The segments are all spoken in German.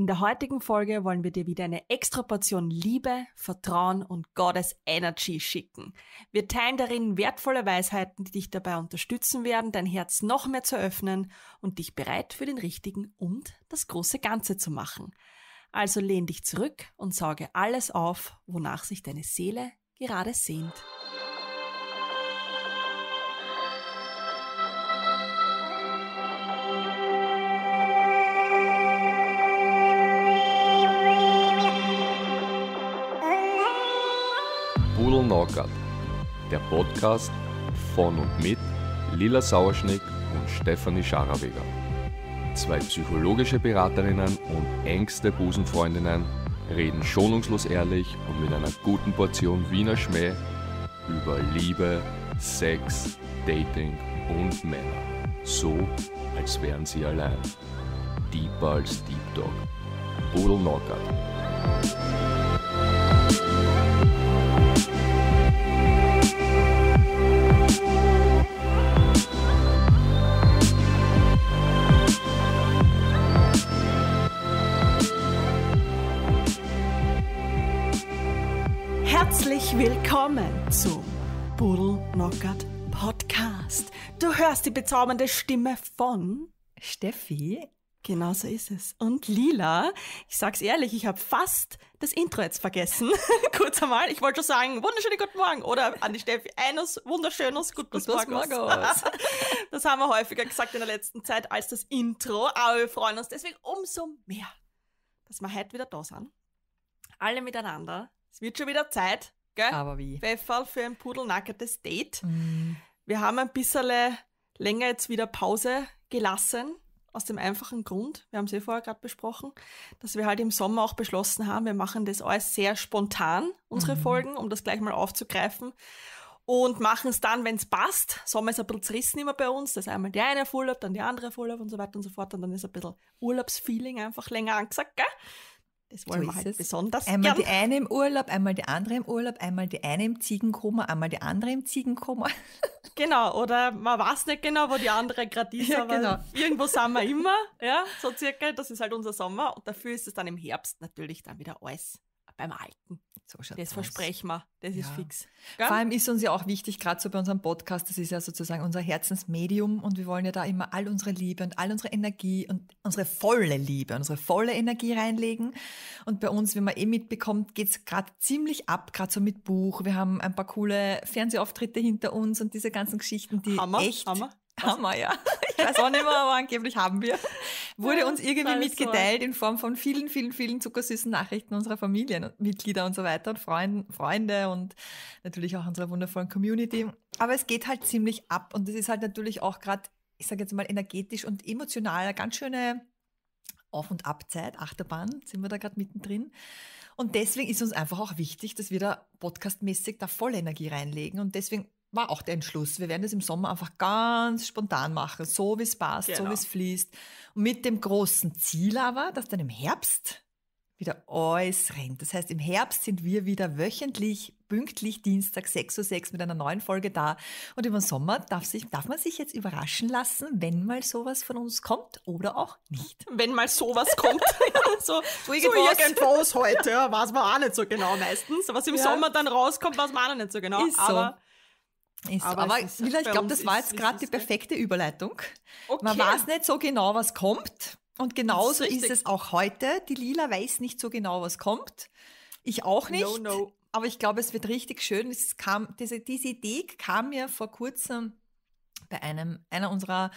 In der heutigen Folge wollen wir dir wieder eine extra Portion Liebe, Vertrauen und Gottes Energy schicken. Wir teilen darin wertvolle Weisheiten, die dich dabei unterstützen werden, dein Herz noch mehr zu öffnen und dich bereit für den richtigen und das große Ganze zu machen. Also lehn dich zurück und sauge alles auf, wonach sich deine Seele gerade sehnt. Sauergarten, der Podcast von und mit Lila Sauerschnick und Stefanie Scharabeger. Zwei psychologische Beraterinnen und engste Busenfreundinnen reden schonungslos ehrlich und mit einer guten Portion Wiener Schmäh über Liebe, Sex, Dating und Männer. So, als wären sie allein. Deeper als Deep Dog. Pudel Knockout. Herzlich willkommen zum Budel Nockert Podcast. Du hörst die bezaubernde Stimme von Steffi. Genau so ist es. Und Lila, ich sag's ehrlich, ich habe fast das Intro jetzt vergessen. Kurz einmal, ich wollte schon sagen, wunderschönen guten Morgen oder an die Steffi, eines wunderschönes guten Morgen. das haben wir häufiger gesagt in der letzten Zeit als das Intro, aber wir freuen uns deswegen umso mehr, dass wir heute wieder da sind. Alle miteinander. Es wird schon wieder Zeit gell? Aber wie? Pfefferl für ein pudelnackertes Date. Mm. Wir haben ein bisschen länger jetzt wieder Pause gelassen, aus dem einfachen Grund, wir haben es eh vorher gerade besprochen, dass wir halt im Sommer auch beschlossen haben, wir machen das alles sehr spontan, unsere mhm. Folgen, um das gleich mal aufzugreifen. Und machen es dann, wenn es passt. Sommer ist ein bisschen zerrissen immer bei uns. Das einmal die eine Full-Up, dann die andere Full-Up und so weiter und so fort. Und dann ist ein bisschen Urlaubsfeeling einfach länger angesagt, gell? Das wollen so wir halt besonders Einmal gern. die eine im Urlaub, einmal die andere im Urlaub, einmal die eine im Ziegenkoma, einmal die andere im Ziegenkoma. Genau, oder man weiß nicht genau, wo die andere gerade ist, ja, aber genau. irgendwo sind wir immer, ja, so circa. Das ist halt unser Sommer und dafür ist es dann im Herbst natürlich dann wieder alles beim Alten. So das versprechen wir, das ja. ist fix. Gell? Vor allem ist uns ja auch wichtig, gerade so bei unserem Podcast, das ist ja sozusagen unser Herzensmedium und wir wollen ja da immer all unsere Liebe und all unsere Energie und unsere volle Liebe, unsere volle Energie reinlegen. Und bei uns, wenn man eh mitbekommt, geht es gerade ziemlich ab, gerade so mit Buch. Wir haben ein paar coole Fernsehauftritte hinter uns und diese ganzen Geschichten, die Hammer, echt Hammer. Haben wir, ja. Ich weiß auch nicht mehr, aber angeblich haben wir. Wurde uns irgendwie mitgeteilt in Form von vielen, vielen, vielen zuckersüßen Nachrichten unserer Familienmitglieder und so weiter und Freunden, Freunde und natürlich auch unserer wundervollen Community. Aber es geht halt ziemlich ab und es ist halt natürlich auch gerade, ich sage jetzt mal, energetisch und emotional eine ganz schöne Auf- und Abzeit, Achterbahn, sind wir da gerade mittendrin. Und deswegen ist uns einfach auch wichtig, dass wir da podcastmäßig da volle Energie reinlegen und deswegen war auch der Entschluss. Wir werden das im Sommer einfach ganz spontan machen, so wie es passt, genau. so wie es fließt. Und mit dem großen Ziel aber, dass dann im Herbst wieder alles rennt. Das heißt, im Herbst sind wir wieder wöchentlich, pünktlich Dienstag 6.06 Uhr mit einer neuen Folge da. Und über den Sommer darf, sich, darf man sich jetzt überraschen lassen, wenn mal sowas von uns kommt oder auch nicht. Wenn mal sowas kommt. so, so, irgendwas. so irgendwas heute, ja, weiß man auch nicht so genau meistens. Was im ja. Sommer dann rauskommt, weiß man auch nicht so genau. Ist so. Aber ist, aber, aber ist Mila, ich glaube, das war jetzt gerade die perfekte Überleitung. Okay. Man weiß nicht so genau, was kommt. Und genauso ist, ist, es auch heute. Die Lila weiß nicht so genau, was kommt. Ich auch nicht. No, no. Aber ich glaube, es wird richtig schön. Es kam, diese, diese Idee kam mir vor kurzem bei einem, einer unserer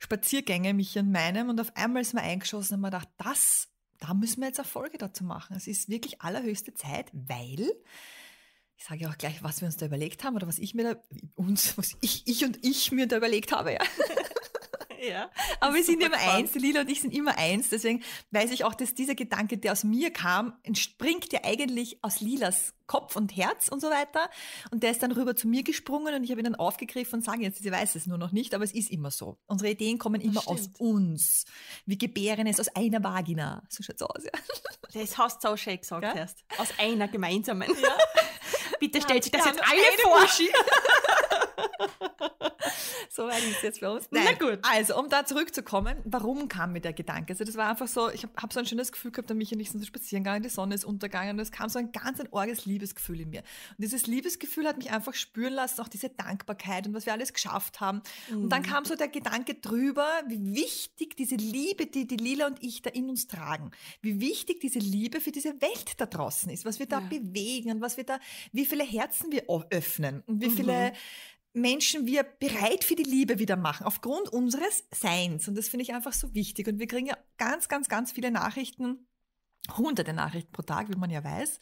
Spaziergänge, mich und meinem. Und auf einmal ist mir eingeschossen und mir gedacht, das, da müssen wir jetzt Erfolge dazu machen. Es ist wirklich allerhöchste Zeit, weil ich sage ja auch gleich, was wir uns da überlegt haben oder was ich mir da, uns, was ich, ich und ich mir da überlegt habe, ja. ja Aber wir sind immer spannend. eins, Lila und ich sind immer eins, deswegen weiß ich auch, dass dieser Gedanke, der aus mir kam, entspringt ja eigentlich aus Lilas Kopf und Herz und so weiter. Und der ist dann rüber zu mir gesprungen und ich habe ihn dann aufgegriffen und sage jetzt, sie weiß es nur noch nicht, aber es ist immer so. Unsere Ideen kommen immer aus uns. Wir gebären es aus einer Vagina. So schaut's aus, ja. Das hast du auch schön gesagt ja? erst. Aus einer gemeinsamen. Ja. Bitte stellt sich das jetzt eine, eine vor. so weit ist jetzt bei uns. Nein. Na gut. Also, um da zurückzukommen, warum kam mir der Gedanke? Also, das war einfach so, ich habe hab so ein schönes Gefühl gehabt, der Michi und ich sind so spazieren gegangen, die Sonne ist untergegangen und es kam so ein ganz ein orges Liebesgefühl in mir. Und dieses Liebesgefühl hat mich einfach spüren lassen, auch diese Dankbarkeit und was wir alles geschafft haben. Mhm. Und dann mhm. kam so der Gedanke drüber, wie wichtig diese Liebe, die die Lila und ich da in uns tragen, wie wichtig diese Liebe für diese Welt da draußen ist, was wir da ja. bewegen und was wir da, wie viele Herzen wir öffnen und wie mhm. viele Menschen wir bereit für die Liebe wieder machen, aufgrund unseres Seins. Und das finde ich einfach so wichtig. Und wir kriegen ja ganz, ganz, ganz viele Nachrichten, hunderte Nachrichten pro Tag, wie man ja weiß.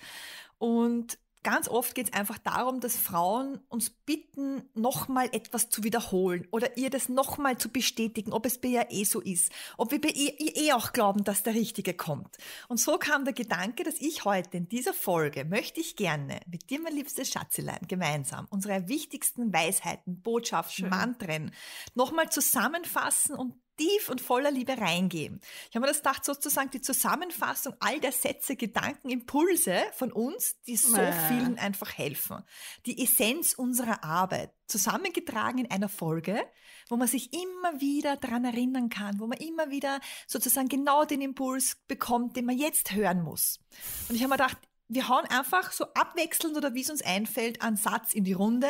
Und Ganz oft geht es einfach darum, dass Frauen uns bitten, nochmal etwas zu wiederholen oder ihr das nochmal zu bestätigen, ob es bei ihr eh so ist, ob wir bei ihr eh auch glauben, dass der Richtige kommt. Und so kam der Gedanke, dass ich heute in dieser Folge möchte ich gerne mit dir, mein liebstes Schatzelein, gemeinsam unsere wichtigsten Weisheiten, Botschaften, Schön. Mantren nochmal zusammenfassen und tief und voller Liebe reingeben. Ich habe mir das gedacht, sozusagen die Zusammenfassung all der Sätze, Gedanken, Impulse von uns, die so vielen einfach helfen. Die Essenz unserer Arbeit, zusammengetragen in einer Folge, wo man sich immer wieder dran erinnern kann, wo man immer wieder sozusagen genau den Impuls bekommt, den man jetzt hören muss. Und ich habe mir gedacht, wir hauen einfach so abwechselnd oder wie es uns einfällt, einen Satz in die Runde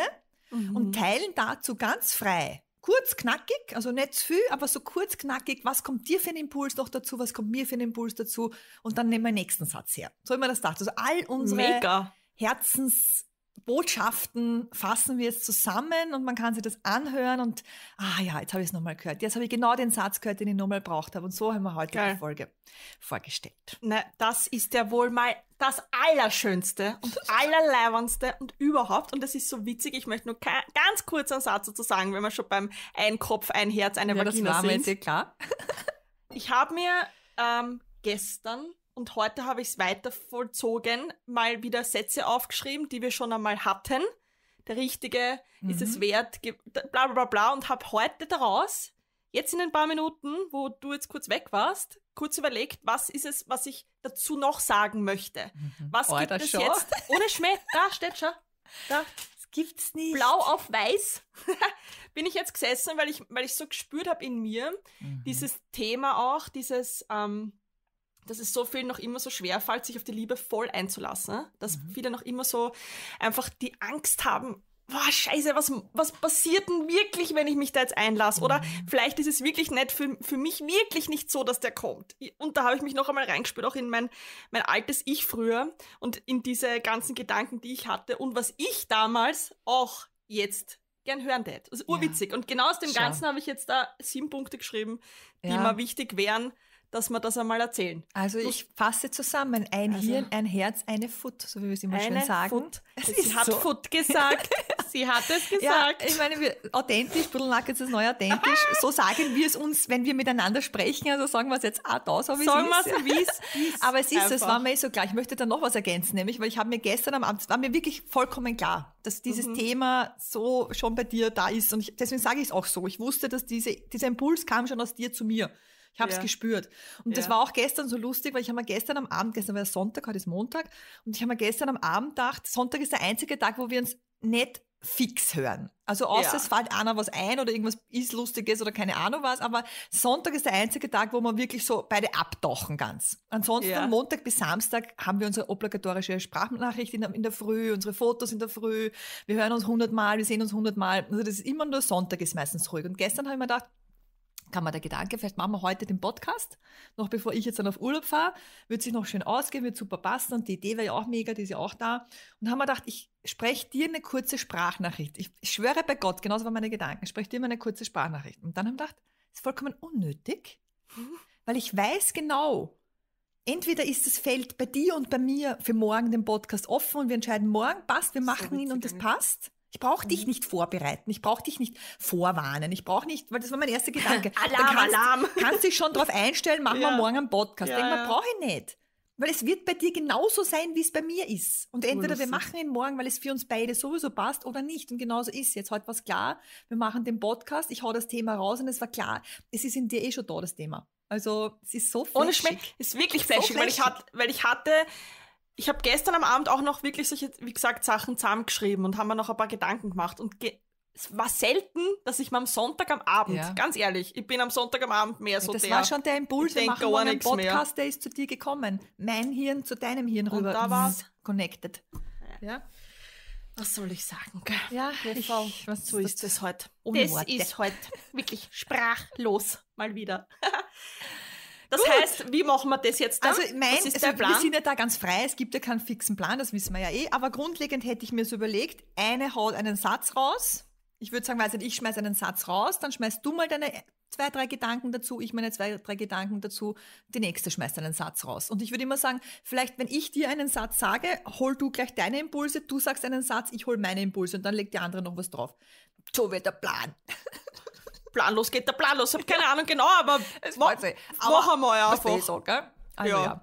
mhm. und teilen dazu ganz frei kurz, knackig, also nicht zu viel, aber so kurz, knackig, was kommt dir für einen Impuls noch dazu, was kommt mir für einen Impuls dazu und dann nehmen wir den nächsten Satz her. So immer das gedacht. Also all unsere Mega. Herzens Botschaften fassen wir jetzt zusammen und man kann sich das anhören und, ah ja, jetzt habe ich es nochmal gehört. Jetzt habe ich genau den Satz gehört, den ich nochmal braucht habe. Und so haben wir heute Geil. die Folge vorgestellt. Na, ne, das ist ja wohl mal das Allerschönste und Allerleibendste und überhaupt. Und das ist so witzig. Ich möchte nur ganz kurz einen Satz dazu sagen, wenn wir schon beim Ein Kopf, ein Herz, eine ja, Vagina das war sind. Jetzt eh klar. ich habe mir ähm, gestern und heute habe ich es weiter vollzogen, mal wieder Sätze aufgeschrieben, die wir schon einmal hatten. Der richtige mhm. ist es mhm. wert, bla bla bla bla. und habe heute daraus, jetzt in ein paar Minuten, wo du jetzt kurz weg warst, kurz überlegt, was ist es, was ich dazu noch sagen möchte. Mhm. Was oh, gibt es schon? jetzt? Ohne Schmäh, da steht schon. Da. Das gibt's nicht. Blau auf weiß bin ich jetzt gesessen, weil ich, weil ich so gespürt habe in mir, mhm. dieses Thema auch, dieses ähm, dass es so vielen noch immer so schwer fällt, sich auf die Liebe voll einzulassen. Ne? Dass mhm. viele noch immer so einfach die Angst haben, boah, scheiße, was, was passiert denn wirklich, wenn ich mich da jetzt einlasse? Oder mhm. vielleicht ist es wirklich nicht für, für mich wirklich nicht so, dass der kommt. Und da habe ich mich noch einmal reingespürt, auch in mein, mein altes Ich früher und in diese ganzen Gedanken, die ich hatte und was ich damals auch jetzt gern hören tät. Das also ist urwitzig. Ja. Und genau aus dem Schau. Ganzen habe ich jetzt da sieben Punkte geschrieben, die ja. mir wichtig wären, dass wir das einmal erzählen. Also ich fasse zusammen, ein also Hirn, ein Herz, eine Foot, so wie wir es immer schön sagen. Foot. Sie hat so. Foot gesagt. Sie hat es gesagt. Ja, ich meine, wir, authentisch, Buddelnack ist das neu authentisch. so sagen wir es uns, wenn wir miteinander sprechen. Also sagen wir es jetzt auch da, so wie sagen es ist. Sagen wir es, wie es ist. Aber es ist, es war mir eh so klar. Ich möchte da noch was ergänzen, nämlich, weil ich habe mir gestern am Abend, war mir wirklich vollkommen klar, dass dieses mhm. Thema so schon bei dir da ist. Und ich, deswegen sage ich es auch so. Ich wusste, dass diese, dieser Impuls kam schon aus dir zu mir. Ich habe es ja. gespürt. Und ja. das war auch gestern so lustig, weil ich habe mir gestern am Abend, gestern war der Sonntag, heute ist Montag, und ich habe mir gestern am Abend gedacht, Sonntag ist der einzige Tag, wo wir uns nicht fix hören. Also außer ja. es fällt einer was ein oder irgendwas ist Lustiges oder keine Ahnung was, aber Sonntag ist der einzige Tag, wo man wirklich so beide abtauchen ganz. Ansonsten ja. Montag bis Samstag haben wir unsere obligatorische Sprachnachricht in der, in der Früh, unsere Fotos in der Früh, wir hören uns hundertmal, wir sehen uns hundertmal. Also das ist immer nur Sonntag ist meistens ruhig. Und gestern habe ich mir gedacht, kam mir der Gedanke, vielleicht machen wir heute den Podcast, noch bevor ich jetzt dann auf Urlaub fahre, wird sich noch schön ausgehen, wird super passen und die Idee wäre ja auch mega, die ist ja auch da. Und haben wir gedacht, ich spreche dir eine kurze Sprachnachricht. Ich, ich schwöre bei Gott, genauso waren meine Gedanken, spreche dir mal eine kurze Sprachnachricht. Und dann haben wir gedacht, ist vollkommen unnötig, weil ich weiß genau, entweder ist das Feld bei dir und bei mir für morgen den Podcast offen und wir entscheiden morgen, passt, wir machen so ihn und es passt. Ich brauche dich mhm. nicht vorbereiten, ich brauche dich nicht vorwarnen, ich brauche nicht, weil das war mein erster Gedanke. Alarm, kannst, Alarm. Kannst dich schon darauf einstellen, machen ja. wir morgen einen Podcast. Ja, Denk mal, ja. brauche ich nicht. Weil es wird bei dir genauso sein, wie es bei mir ist. Und oh, entweder wir machen ihn morgen, weil es für uns beide sowieso passt oder nicht. Und genauso ist jetzt heute was klar. Wir machen den Podcast, ich hau das Thema raus und es war klar. Es ist in dir eh schon da, das Thema. Also es ist so flashig. Ohne Schmeck. Es Ist wirklich flashig, so flashig. Weil, ich hat, weil ich hatte ich habe gestern am Abend auch noch wirklich solche, wie gesagt, Sachen zusammengeschrieben und haben mir noch ein paar Gedanken gemacht. Und ge es war selten, dass ich mal am Sonntag am Abend, ja. ganz ehrlich, ich bin am Sonntag am Abend mehr so das der. Das war schon der Impuls, ich machen gar einen Podcast, der ist zu dir gekommen. Mein Hirn zu deinem Hirn rüber. Und da war connected. Ja. Was soll ich sagen? Ja, ich, was so ist das, heute. Ohne das ist heute wirklich sprachlos mal wieder. Das Gut. heißt, wie machen wir das jetzt dann? Also mein, nein, also wir sind ja da ganz frei, es gibt ja keinen fixen Plan, das wissen wir ja eh, aber grundlegend hätte ich mir so überlegt, eine haut einen Satz raus, ich würde sagen, weiß nicht, ich schmeiße einen Satz raus, dann schmeißt du mal deine zwei, drei Gedanken dazu, ich meine zwei, drei Gedanken dazu, die nächste schmeißt einen Satz raus. Und ich würde immer sagen, vielleicht wenn ich dir einen Satz sage, hol du gleich deine Impulse, du sagst einen Satz, ich hol meine Impulse und dann legt die andere noch was drauf. So wird der Plan. planlos geht der planlos. Ich habe keine Ahnung genau, aber es ma machen wir ja einfach. So, gell? Also, ja. ja.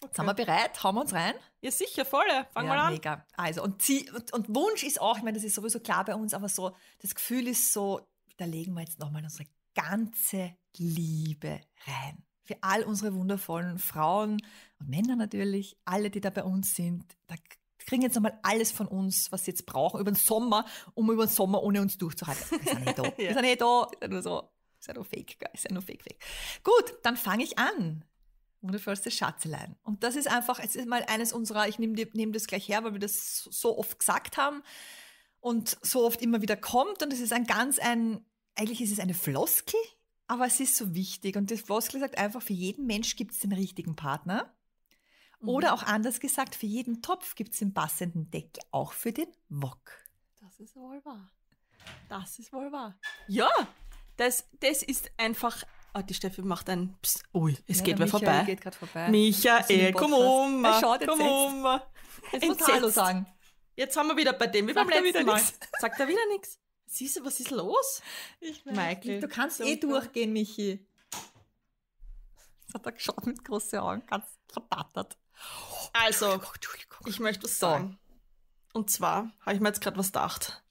Okay. Sind wir bereit? Hauen wir uns rein? Ja, sicher, voll. Fangen wir ja, an. Mega. Also, und, Ziel, und, und, Wunsch ist auch, ich meine, das ist sowieso klar bei uns, aber so, das Gefühl ist so, da legen wir jetzt nochmal unsere ganze Liebe rein. Für all unsere wundervollen Frauen und Männer natürlich, alle, die da bei uns sind, da kriegen jetzt nochmal alles von uns, was sie jetzt brauchen, über den Sommer, um über den Sommer ohne uns durchzuhalten. Wir sind nicht da. Wir sind nicht da. Wir sind nur fake, guys. Wir sind nur fake, fake. Gut, dann fange ich an. Wundervollste Schatzelein. Und das ist einfach, es ist mal eines unserer, ich nehme nehm das gleich her, weil wir das so oft gesagt haben und so oft immer wieder kommt. Und es ist ein ganz ein, eigentlich ist es eine Floskel, aber es ist so wichtig. Und das Floskel sagt einfach, für jeden Mensch gibt es den richtigen Partner. Oder mhm. auch anders gesagt, für jeden Topf gibt es den passenden Deckel, auch für den Wok. Das ist wohl wahr. Das ist wohl wahr. Ja, das, das ist einfach. Oh, die Steffi macht ein Psst. Ui, es ja, geht mir vorbei. Geht vorbei. Michael, komm um. Komm um. Jetzt muss Hallo sagen. Jetzt haben wir wieder bei dem, wie Sagt beim letzten Mal. Sagt er wieder nichts. Siehst du, was ist los? Ich weiß Michael. Du kannst eh durchgehen, Michi. Das hat er geschaut mit großen Augen, ganz verdattert. Also, ich möchte was sagen. Und zwar habe ich mir jetzt gerade was gedacht.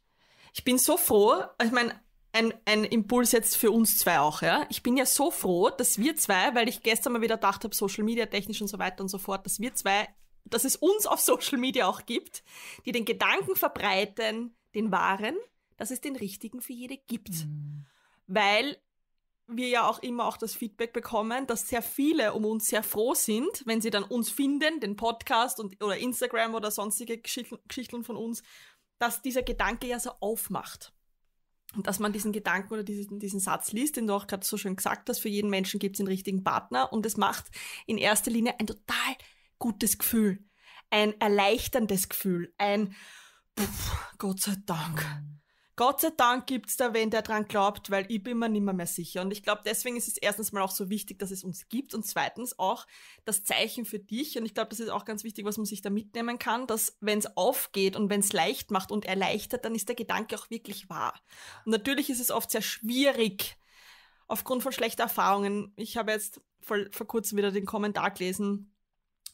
Ich bin so froh, ich meine, ein, ein Impuls jetzt für uns zwei auch, ja. Ich bin ja so froh, dass wir zwei, weil ich gestern mal wieder gedacht habe, Social Media technisch und so weiter und so fort, dass wir zwei, dass es uns auf Social Media auch gibt, die den Gedanken verbreiten, den wahren, dass es den richtigen für jede gibt. Mhm. Weil wir ja auch immer auch das Feedback bekommen, dass sehr viele um uns sehr froh sind, wenn sie dann uns finden, den Podcast und, oder Instagram oder sonstige Geschichten, Geschichten von uns, dass dieser Gedanke ja so aufmacht. Und dass man diesen Gedanken oder diesen, diesen Satz liest, den du auch gerade so schön gesagt hast, für jeden Menschen gibt es einen richtigen Partner und es macht in erster Linie ein total gutes Gefühl, ein erleichterndes Gefühl, ein Pff, Gott sei Dank. Mhm. Gott sei Dank gibt es da wen, der dran glaubt, weil ich bin mir nimmer mehr sicher. Und ich glaube, deswegen ist es erstens mal auch so wichtig, dass es uns gibt und zweitens auch das Zeichen für dich. Und ich glaube, das ist auch ganz wichtig, was man sich da mitnehmen kann, dass wenn es aufgeht und wenn es leicht macht und erleichtert, dann ist der Gedanke auch wirklich wahr. Und natürlich ist es oft sehr schwierig, aufgrund von schlechten Erfahrungen. Ich habe jetzt vor, vor kurzem wieder den Kommentar gelesen,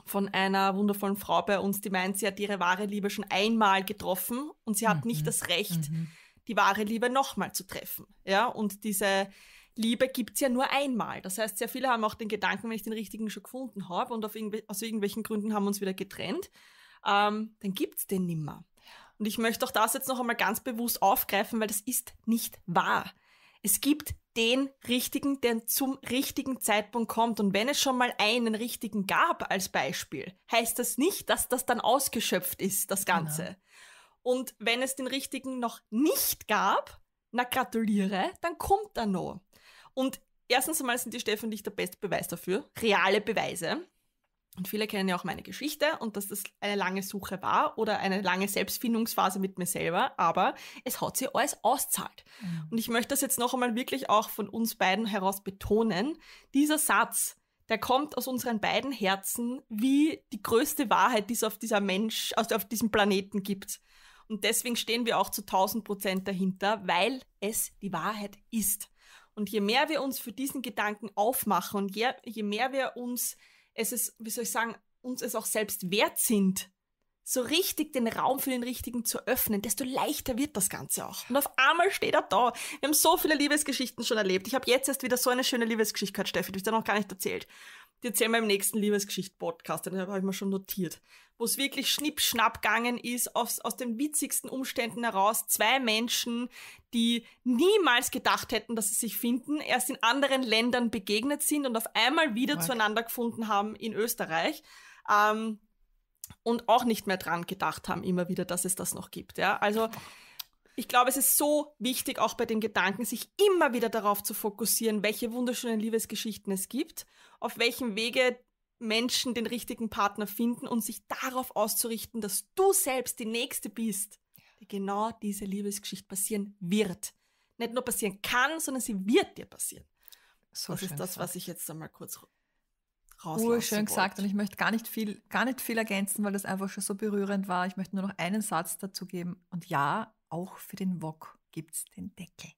von einer wundervollen Frau bei uns, die meint, sie hat ihre wahre Liebe schon einmal getroffen und sie hat mhm. nicht das Recht, mhm die wahre Liebe nochmal zu treffen. Ja, und diese Liebe gibt es ja nur einmal. Das heißt, sehr viele haben auch den Gedanken, wenn ich den richtigen schon gefunden habe und irgendw aus irgendwelchen Gründen haben wir uns wieder getrennt, ähm, dann es den nimmer. Und ich möchte auch das jetzt noch einmal ganz bewusst aufgreifen, weil das ist nicht wahr. Es gibt den richtigen, der zum richtigen Zeitpunkt kommt. Und wenn es schon mal einen richtigen gab als Beispiel, heißt das nicht, dass das dann ausgeschöpft ist, das genau. Ganze. Genau. Und wenn es den richtigen noch nicht gab, na gratuliere, dann kommt er noch. Und erstens einmal sind die Steffen und ich der beste Beweis dafür, reale Beweise. Und viele kennen ja auch meine Geschichte und dass das eine lange Suche war oder eine lange Selbstfindungsphase mit mir selber, aber es hat sich alles auszahlt. Mhm. Und ich möchte das jetzt noch einmal wirklich auch von uns beiden heraus betonen. Dieser Satz, der kommt aus unseren beiden Herzen wie die größte Wahrheit, die es auf dieser Mensch, also auf diesem Planeten gibt. Und deswegen stehen wir auch zu 1000 Prozent dahinter, weil es die Wahrheit ist. Und je mehr wir uns für diesen Gedanken aufmachen und je, je mehr wir uns, es ist, wie soll ich sagen, uns es auch selbst wert sind, so richtig den Raum für den Richtigen zu öffnen, desto leichter wird das Ganze auch. Und auf einmal steht er da. Wir haben so viele Liebesgeschichten schon erlebt. Ich habe jetzt erst wieder so eine schöne Liebesgeschichte gehört, Steffi, du hast ja noch gar nicht erzählt die erzählen wir im nächsten Liebesgeschicht-Podcast, den habe ich mir schon notiert, wo es wirklich schnippschnapp gegangen ist, aus, aus den witzigsten Umständen heraus. Zwei Menschen, die niemals gedacht hätten, dass sie sich finden, erst in anderen Ländern begegnet sind und auf einmal wieder Mark. zueinander gefunden haben in Österreich. Ähm, und auch nicht mehr dran gedacht haben, immer wieder, dass es das noch gibt. Ja? Also ich glaube, es ist so wichtig, auch bei dem Gedanken, sich immer wieder darauf zu fokussieren, welche wunderschönen Liebesgeschichten es gibt, auf welchem Wege Menschen den richtigen Partner finden und sich darauf auszurichten, dass du selbst die Nächste bist, die genau diese Liebesgeschichte passieren wird. Nicht nur passieren kann, sondern sie wird dir passieren. So das ist das, gesagt. was ich jetzt einmal kurz rauslasse. schön gesagt und ich möchte gar nicht, viel, gar nicht viel ergänzen, weil das einfach schon so berührend war. Ich möchte nur noch einen Satz dazu geben. Und ja, auch für den Wok gibt es den Deckel.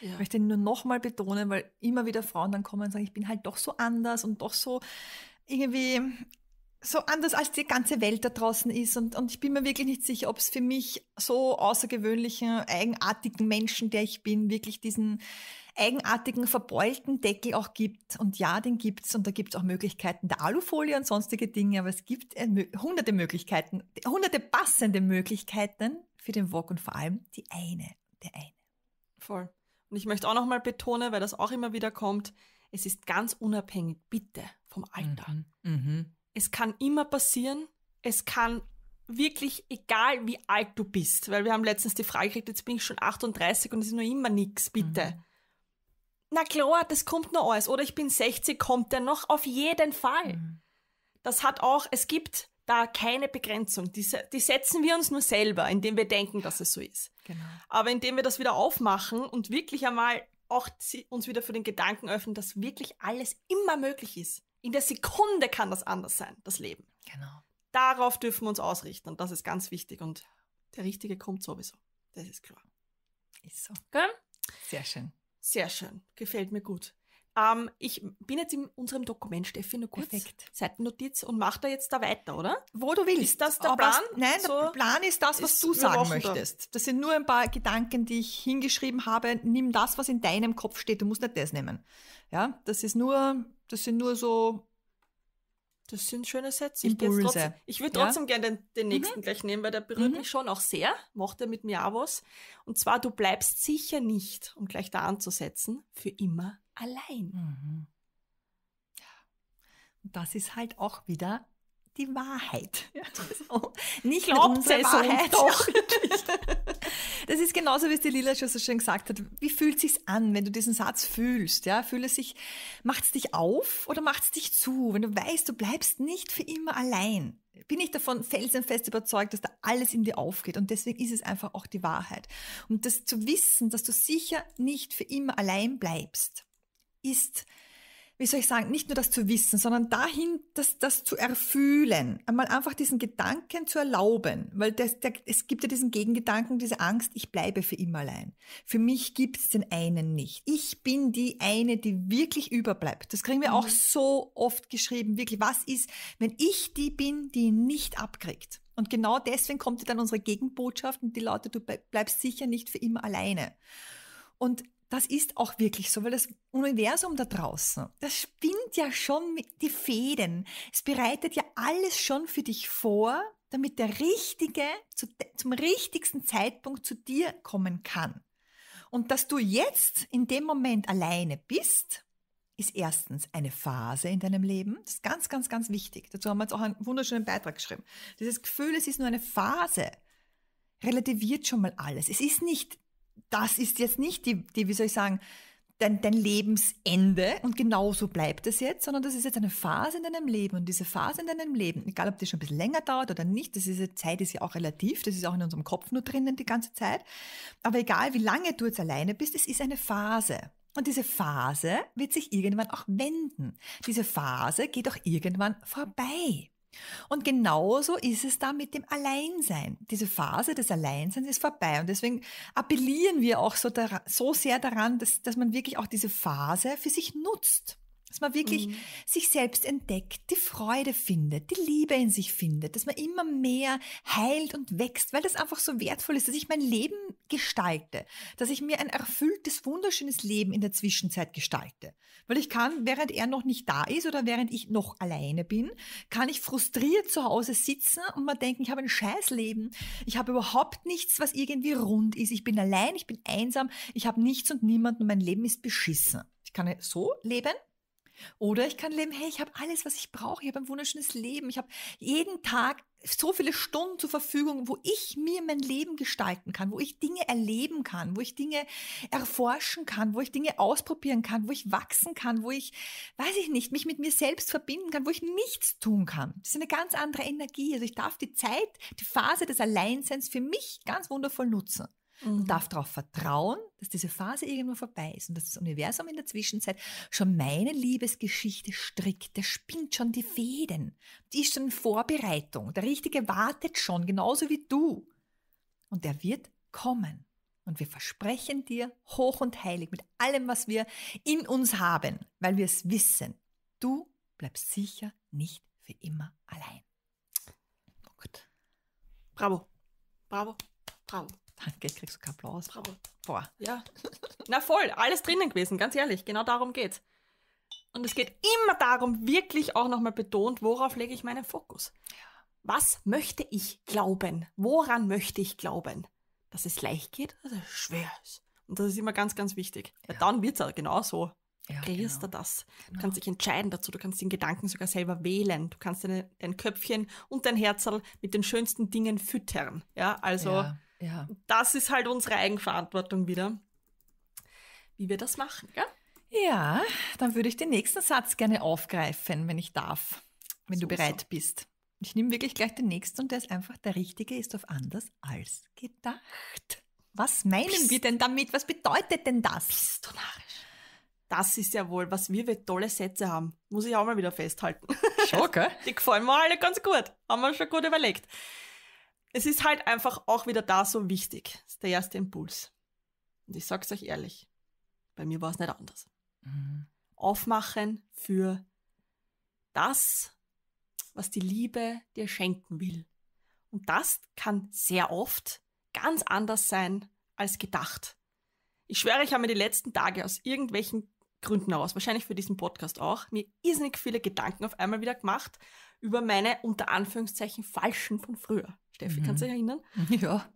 Ja. Ich möchte nur nochmal betonen, weil immer wieder Frauen dann kommen und sagen, ich bin halt doch so anders und doch so irgendwie so anders als die ganze Welt da draußen ist. Und, und ich bin mir wirklich nicht sicher, ob es für mich so außergewöhnlichen, eigenartigen Menschen, der ich bin, wirklich diesen eigenartigen, verbeulten Deckel auch gibt. Und ja, den gibt's Und da gibt es auch Möglichkeiten der Alufolie und sonstige Dinge. Aber es gibt äh, hunderte Möglichkeiten, hunderte passende Möglichkeiten, für den Walk und vor allem die eine, der eine. Voll. Und ich möchte auch nochmal betonen, weil das auch immer wieder kommt, es ist ganz unabhängig, bitte, vom Alter. Mhm. Mhm. Es kann immer passieren, es kann wirklich egal, wie alt du bist, weil wir haben letztens die Frage gekriegt, jetzt bin ich schon 38 und es ist nur immer nichts, bitte. Mhm. Na klar, das kommt noch alles. Oder ich bin 60, kommt der noch, auf jeden Fall. Mhm. Das hat auch, es gibt da keine Begrenzung. Die, die, setzen wir uns nur selber, indem wir denken, dass es so ist. Genau. Aber indem wir das wieder aufmachen und wirklich einmal auch uns wieder für den Gedanken öffnen, dass wirklich alles immer möglich ist. In der Sekunde kann das anders sein, das Leben. Genau. Darauf dürfen wir uns ausrichten und das ist ganz wichtig und der Richtige kommt sowieso. Das ist klar. Ist so. Okay? Sehr schön. Sehr schön. Gefällt mir gut. Ähm, ich bin jetzt in unserem Dokument, Steffi, nur kurz Perfekt. Seitennotiz und mach da jetzt da weiter, oder? Wo du willst. Ist das der Aber Plan? nein, so der Plan ist das, was ist du sagen möchtest. Da. Das sind nur ein paar Gedanken, die ich hingeschrieben habe. Nimm das, was in deinem Kopf steht. Du musst nicht das nehmen. Ja, das ist nur, das sind nur so das sind schöne Sätze. Impulse. Ich, trotzdem, ich würde trotzdem ja? gerne den, den nächsten mhm. gleich nehmen, weil der berührt mhm. mich schon auch sehr. Macht er mit mir auch was. Und zwar, du bleibst sicher nicht, um gleich da anzusetzen, für immer allein. Mhm. Das ist halt auch wieder die Wahrheit. So. Nicht Glaubt unsere Wahrheit. Halt doch. das ist genauso, wie es die Lila schon so schön gesagt hat. Wie fühlt es sich an, wenn du diesen Satz fühlst? Ja, fühle sich, macht's dich auf oder macht es dich zu? Wenn du weißt, du bleibst nicht für immer allein. Bin ich davon felsenfest überzeugt, dass da alles in dir aufgeht. Und deswegen ist es einfach auch die Wahrheit. Und das zu wissen, dass du sicher nicht für immer allein bleibst ist, wie soll ich sagen, nicht nur das zu wissen, sondern dahin, das, das zu erfühlen. Einmal einfach diesen Gedanken zu erlauben, weil das, der, es gibt ja diesen Gegengedanken, diese Angst, ich bleibe für immer allein. Für mich gibt es den einen nicht. Ich bin die eine, die wirklich überbleibt. Das kriegen wir auch mhm. so oft geschrieben, wirklich. Was ist, wenn ich die bin, die nicht abkriegt? Und genau deswegen kommt dann unsere Gegenbotschaft und die lautet, du bleibst sicher nicht für immer alleine. Und das ist auch wirklich so, weil das Universum da draußen, das spinnt ja schon mit die Fäden. Es bereitet ja alles schon für dich vor, damit der Richtige zu, zum richtigsten Zeitpunkt zu dir kommen kann. Und dass du jetzt in dem Moment alleine bist, ist erstens eine Phase in deinem Leben. Das ist ganz, ganz, ganz wichtig. Dazu haben wir jetzt auch einen wunderschönen Beitrag geschrieben. Dieses Gefühl, es ist nur eine Phase, relativiert schon mal alles. Es ist nicht das ist jetzt nicht die, die wie soll ich sagen, dein, dein Lebensende und genauso bleibt es jetzt, sondern das ist jetzt eine Phase in deinem Leben und diese Phase in deinem Leben, egal ob die schon ein bisschen länger dauert oder nicht, das ist Zeit ist ja auch relativ, das ist auch in unserem Kopf nur drinnen die ganze Zeit, aber egal wie lange du jetzt alleine bist, es ist eine Phase. Und diese Phase wird sich irgendwann auch wenden. Diese Phase geht auch irgendwann vorbei. Und genauso ist es da mit dem Alleinsein. Diese Phase des Alleinseins ist vorbei. Und deswegen appellieren wir auch so, daran, so sehr daran, dass, dass man wirklich auch diese Phase für sich nutzt. Dass man wirklich mhm. sich selbst entdeckt, die Freude findet, die Liebe in sich findet, dass man immer mehr heilt und wächst, weil das einfach so wertvoll ist, dass ich mein Leben gestalte, dass ich mir ein erfülltes, wunderschönes Leben in der Zwischenzeit gestalte. Weil ich kann, während er noch nicht da ist oder während ich noch alleine bin, kann ich frustriert zu Hause sitzen und mal denken, ich habe ein scheiß Leben, ich habe überhaupt nichts, was irgendwie rund ist, ich bin allein, ich bin einsam, ich habe nichts und niemanden, mein Leben ist beschissen. Ich kann so leben oder ich kann leben, hey, ich habe alles, was ich brauche, ich habe ein wunderschönes Leben, ich habe jeden Tag so viele Stunden zur Verfügung, wo ich mir mein Leben gestalten kann, wo ich Dinge erleben kann, wo ich Dinge erforschen kann, wo ich Dinge ausprobieren kann, wo ich wachsen kann, wo ich, weiß ich nicht, mich mit mir selbst verbinden kann, wo ich nichts tun kann. Das ist eine ganz andere Energie. Also ich darf die Zeit, die Phase des Alleinseins für mich ganz wundervoll nutzen. Mhm. Und darf darauf vertrauen, dass diese Phase irgendwo vorbei ist und dass das Universum in der Zwischenzeit schon meine Liebesgeschichte strickt. Der spinnt schon die Fäden. Die ist schon in Vorbereitung. Der Richtige wartet schon, genauso wie du. Und der wird kommen. Und wir versprechen dir hoch und heilig mit allem, was wir in uns haben, weil wir es wissen. Du bleibst sicher nicht für immer allein. Oh Bravo. Bravo. Bravo. Danke, kriegst du keinen Applaus. Bravo. Boah. Ja. Na voll, alles drinnen gewesen, ganz ehrlich. Genau darum geht's. Und es geht immer darum, wirklich auch nochmal betont, worauf lege ich meinen Fokus? Was möchte ich glauben? Woran möchte ich glauben? Dass es leicht geht, dass es schwer ist. Und das ist immer ganz, ganz wichtig. Ja. Weil dann wird's ja genauso. Ja, kreierst genau. du das. Du genau. kannst dich entscheiden dazu, du kannst den Gedanken sogar selber wählen. Du kannst deine, dein Köpfchen und dein Herzl mit den schönsten Dingen füttern. Ja, also ja. Ja. Das ist halt unsere Eigenverantwortung wieder, wie wir das machen. Gell? Ja, dann würde ich den nächsten Satz gerne aufgreifen, wenn ich darf, wenn so, du bereit so. bist. Ich nehme wirklich gleich den nächsten und der ist einfach der richtige, ist auf anders als gedacht. Was meinen Psst. wir denn damit? Was bedeutet denn das? Psst, das ist ja wohl, was wir für tolle Sätze haben. Muss ich auch mal wieder festhalten. Schon, gell? Die gefallen mir alle ganz gut. Haben wir schon gut überlegt es ist halt einfach auch wieder da so wichtig. Das ist der erste Impuls. Und ich sag's euch ehrlich, bei mir war es nicht anders. Mhm. Aufmachen für das, was die Liebe dir schenken will. Und das kann sehr oft ganz anders sein als gedacht. Ich schwöre, ich habe mir die letzten Tage aus irgendwelchen Gründen aus, wahrscheinlich für diesen Podcast auch, mir irrsinnig viele Gedanken auf einmal wieder gemacht über meine unter Anführungszeichen falschen von früher. Steffi, mhm. kannst du dich mhm. erinnern? Ja.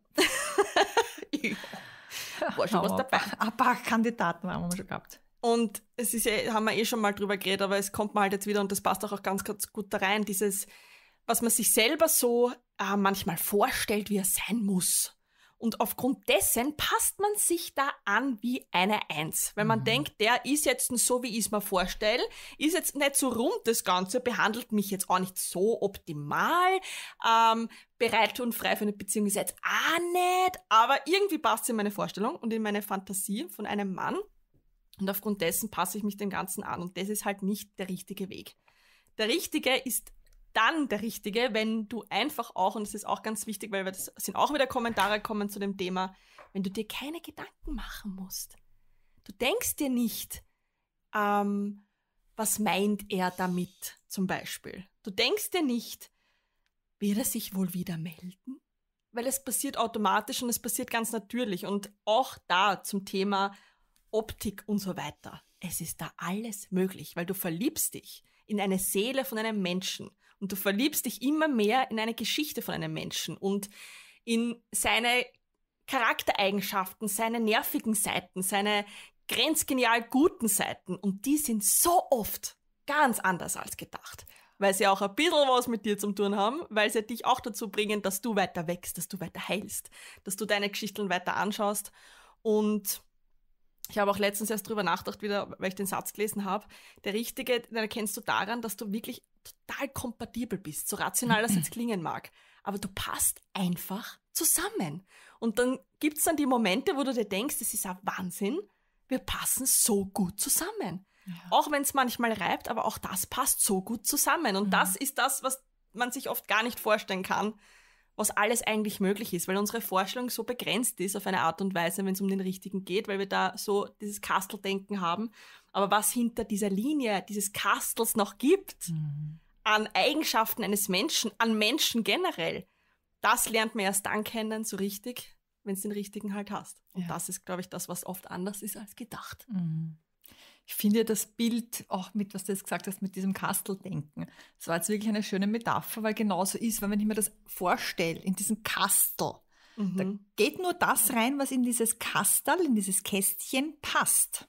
ja. War schon was dabei. Ein paar Kandidaten haben wir schon gehabt. Und es ist ja, haben wir eh schon mal drüber geredet, aber es kommt mal halt jetzt wieder, und das passt auch, auch ganz, ganz gut da rein, dieses, was man sich selber so äh, manchmal vorstellt, wie er sein muss. Und aufgrund dessen passt man sich da an wie eine Eins. Weil man mhm. denkt, der ist jetzt so, wie ich es mir vorstelle, ist jetzt nicht so rund das Ganze, behandelt mich jetzt auch nicht so optimal, ähm, bereit und frei für eine Beziehung ist jetzt auch nicht, aber irgendwie passt es in meine Vorstellung und in meine Fantasie von einem Mann. Und aufgrund dessen passe ich mich dem Ganzen an. Und das ist halt nicht der richtige Weg. Der richtige ist dann der richtige, wenn du einfach auch, und das ist auch ganz wichtig, weil wir das sind auch wieder Kommentare kommen zu dem Thema, wenn du dir keine Gedanken machen musst. Du denkst dir nicht, ähm, was meint er damit zum Beispiel. Du denkst dir nicht, wird er sich wohl wieder melden? Weil es passiert automatisch und es passiert ganz natürlich. Und auch da zum Thema Optik und so weiter. Es ist da alles möglich, weil du verliebst dich in eine Seele von einem Menschen und du verliebst dich immer mehr in eine Geschichte von einem Menschen und in seine Charaktereigenschaften, seine nervigen Seiten, seine grenzgenial guten Seiten. Und die sind so oft ganz anders als gedacht. Weil sie auch ein bisschen was mit dir zu tun haben, weil sie dich auch dazu bringen, dass du weiter wächst, dass du weiter heilst, dass du deine Geschichten weiter anschaust. Und ich habe auch letztens erst drüber nachgedacht, wieder, weil ich den Satz gelesen habe. Der richtige, den erkennst du daran, dass du wirklich total kompatibel bist, so rational das jetzt klingen mag. Aber du passt einfach zusammen. Und dann gibt es dann die Momente, wo du dir denkst, das ist ja Wahnsinn, wir passen so gut zusammen. Ja. Auch wenn es manchmal reibt, aber auch das passt so gut zusammen. Und mhm. das ist das, was man sich oft gar nicht vorstellen kann, was alles eigentlich möglich ist, weil unsere Vorstellung so begrenzt ist auf eine Art und Weise, wenn es um den Richtigen geht, weil wir da so dieses Kasteldenken haben. Aber was hinter dieser Linie dieses Kastels noch gibt, mhm. an Eigenschaften eines Menschen, an Menschen generell, das lernt man erst dann kennen, so richtig, wenn es den Richtigen halt hast. Und ja. das ist, glaube ich, das, was oft anders ist als gedacht. Mhm ich finde das Bild auch mit, was du jetzt gesagt hast, mit diesem Kasteldenken. Das war jetzt wirklich eine schöne Metapher, weil genauso so ist, wenn ich mir das vorstelle, in diesem Kastel, mhm. da geht nur das rein, was in dieses Kastel, in dieses Kästchen passt.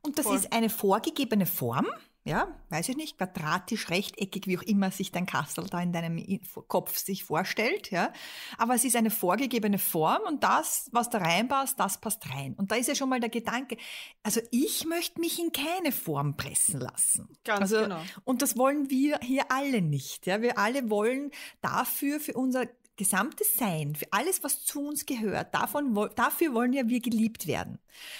Und das Voll. ist eine vorgegebene Form ja, weiß ich nicht, quadratisch, rechteckig, wie auch immer sich dein Kastel da in deinem Kopf sich vorstellt, ja. Aber es ist eine vorgegebene Form und das, was da reinpasst, das passt rein. Und da ist ja schon mal der Gedanke, also ich möchte mich in keine Form pressen lassen. Ganz also, genau. Und das wollen wir hier alle nicht, ja. Wir alle wollen dafür, für unser gesamtes Sein, für alles, was zu uns gehört, davon, dafür wollen ja wir geliebt werden.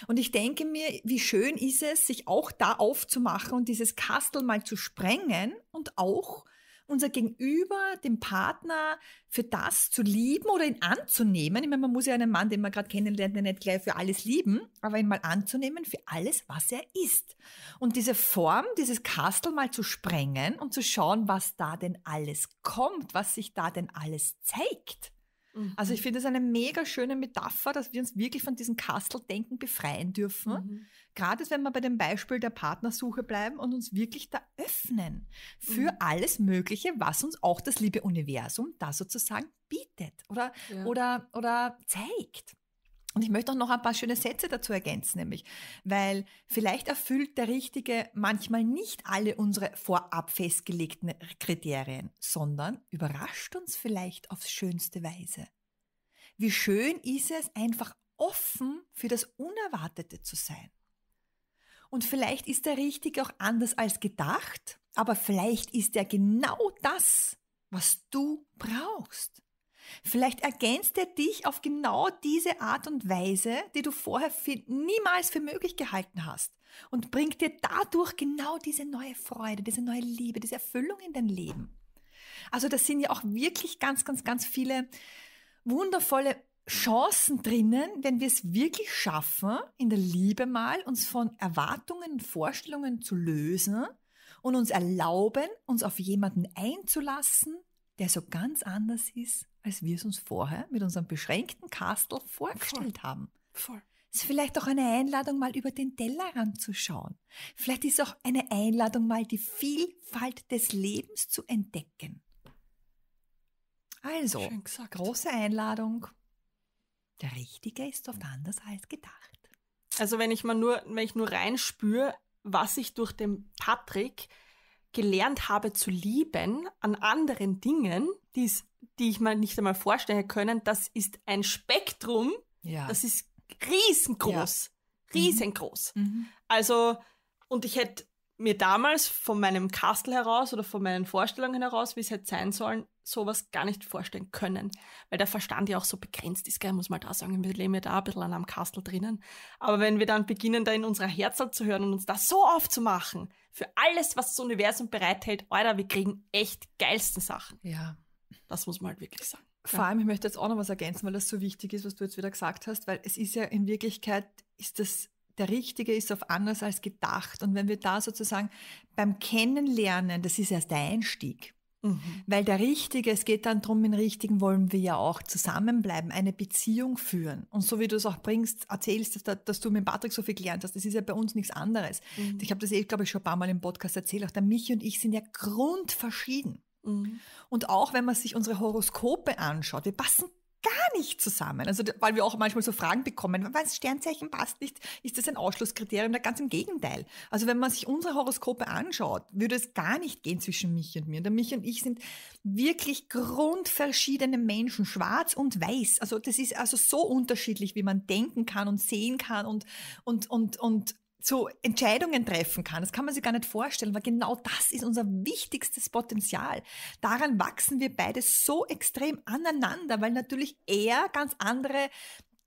Und ich denke mir, wie schön ist es, sich auch da aufzumachen und dieses Kastel mal zu sprengen und auch unser Gegenüber, den Partner für das zu lieben oder ihn anzunehmen. Ich meine, man muss ja einen Mann, den man gerade kennenlernt, nicht gleich für alles lieben, aber ihn mal anzunehmen für alles, was er ist. Und diese Form, dieses Kastel mal zu sprengen und zu schauen, was da denn alles kommt, was sich da denn alles zeigt. Mhm. Also ich finde es eine mega schöne Metapher, dass wir uns wirklich von diesem Kasteldenken befreien dürfen. Mhm Gerade wenn wir bei dem Beispiel der Partnersuche bleiben und uns wirklich da öffnen für mhm. alles Mögliche, was uns auch das liebe Universum da sozusagen bietet oder, ja. oder, oder zeigt. Und ich möchte auch noch ein paar schöne Sätze dazu ergänzen, nämlich, weil vielleicht erfüllt der Richtige manchmal nicht alle unsere vorab festgelegten Kriterien, sondern überrascht uns vielleicht aufs schönste Weise. Wie schön ist es, einfach offen für das Unerwartete zu sein. Und vielleicht ist der richtig auch anders als gedacht, aber vielleicht ist er genau das, was du brauchst. Vielleicht ergänzt er dich auf genau diese Art und Weise, die du vorher für, niemals für möglich gehalten hast und bringt dir dadurch genau diese neue Freude, diese neue Liebe, diese Erfüllung in dein Leben. Also das sind ja auch wirklich ganz, ganz, ganz viele wundervolle Chancen drinnen, wenn wir es wirklich schaffen, in der Liebe mal uns von Erwartungen und Vorstellungen zu lösen und uns erlauben, uns auf jemanden einzulassen, der so ganz anders ist, als wir es uns vorher mit unserem beschränkten Kastel vorgestellt Voll. haben. Voll. Es ist vielleicht auch eine Einladung, mal über den Tellerrand zu schauen. Vielleicht ist es auch eine Einladung, mal die Vielfalt des Lebens zu entdecken. Also, große Einladung, der Richtige ist oft anders als gedacht. Also wenn ich mal nur, wenn ich nur reinspüre, was ich durch den Patrick gelernt habe zu lieben an anderen Dingen, die's, die ich mir nicht einmal vorstellen können, das ist ein Spektrum, ja. das ist riesengroß, ja. Mhm. riesengroß. Mhm. Also, und ich hätte mir damals von meinem Kastel heraus oder von meinen Vorstellungen heraus, wie es hätte sein sollen, sowas gar nicht vorstellen können, weil der Verstand ja auch so begrenzt ist, gell? muss man da halt sagen, wir leben ja da ein bisschen an einem Kastel drinnen. Aber wenn wir dann beginnen, da in unserer Herzl zu hören und uns da so aufzumachen, für alles, was das Universum bereithält, Alter, wir kriegen echt geilste Sachen. Ja. Das muss man halt wirklich sagen. Vor allem, ich möchte jetzt auch noch was ergänzen, weil das so wichtig ist, was du jetzt wieder gesagt hast, weil es ist ja in Wirklichkeit, ist das der Richtige ist auf anders als gedacht. Und wenn wir da sozusagen beim Kennenlernen, das ist erst der Einstieg, Mhm. Weil der Richtige, es geht dann drum, den Richtigen wollen wir ja auch zusammenbleiben, eine Beziehung führen. Und so wie du es auch bringst, erzählst, dass, dass du mit Patrick so viel gelernt hast, das ist ja bei uns nichts anderes. Mhm. Ich habe das eh, glaube ich, schon ein paar Mal im Podcast erzählt, auch der Michi und ich sind ja grundverschieden. Mhm. Und auch wenn man sich unsere Horoskope anschaut, wir passen gar nicht zusammen. Also, weil wir auch manchmal so Fragen bekommen, weil das Sternzeichen passt nicht, ist das ein Ausschlusskriterium? Na, ganz im Gegenteil. Also, wenn man sich unsere Horoskope anschaut, würde es gar nicht gehen zwischen mich und mir. Der mich und ich sind wirklich grundverschiedene Menschen, schwarz und weiß. Also, das ist also so unterschiedlich, wie man denken kann und sehen kann und, und, und, und so Entscheidungen treffen kann. Das kann man sich gar nicht vorstellen, weil genau das ist unser wichtigstes Potenzial. Daran wachsen wir beide so extrem aneinander, weil natürlich er ganz andere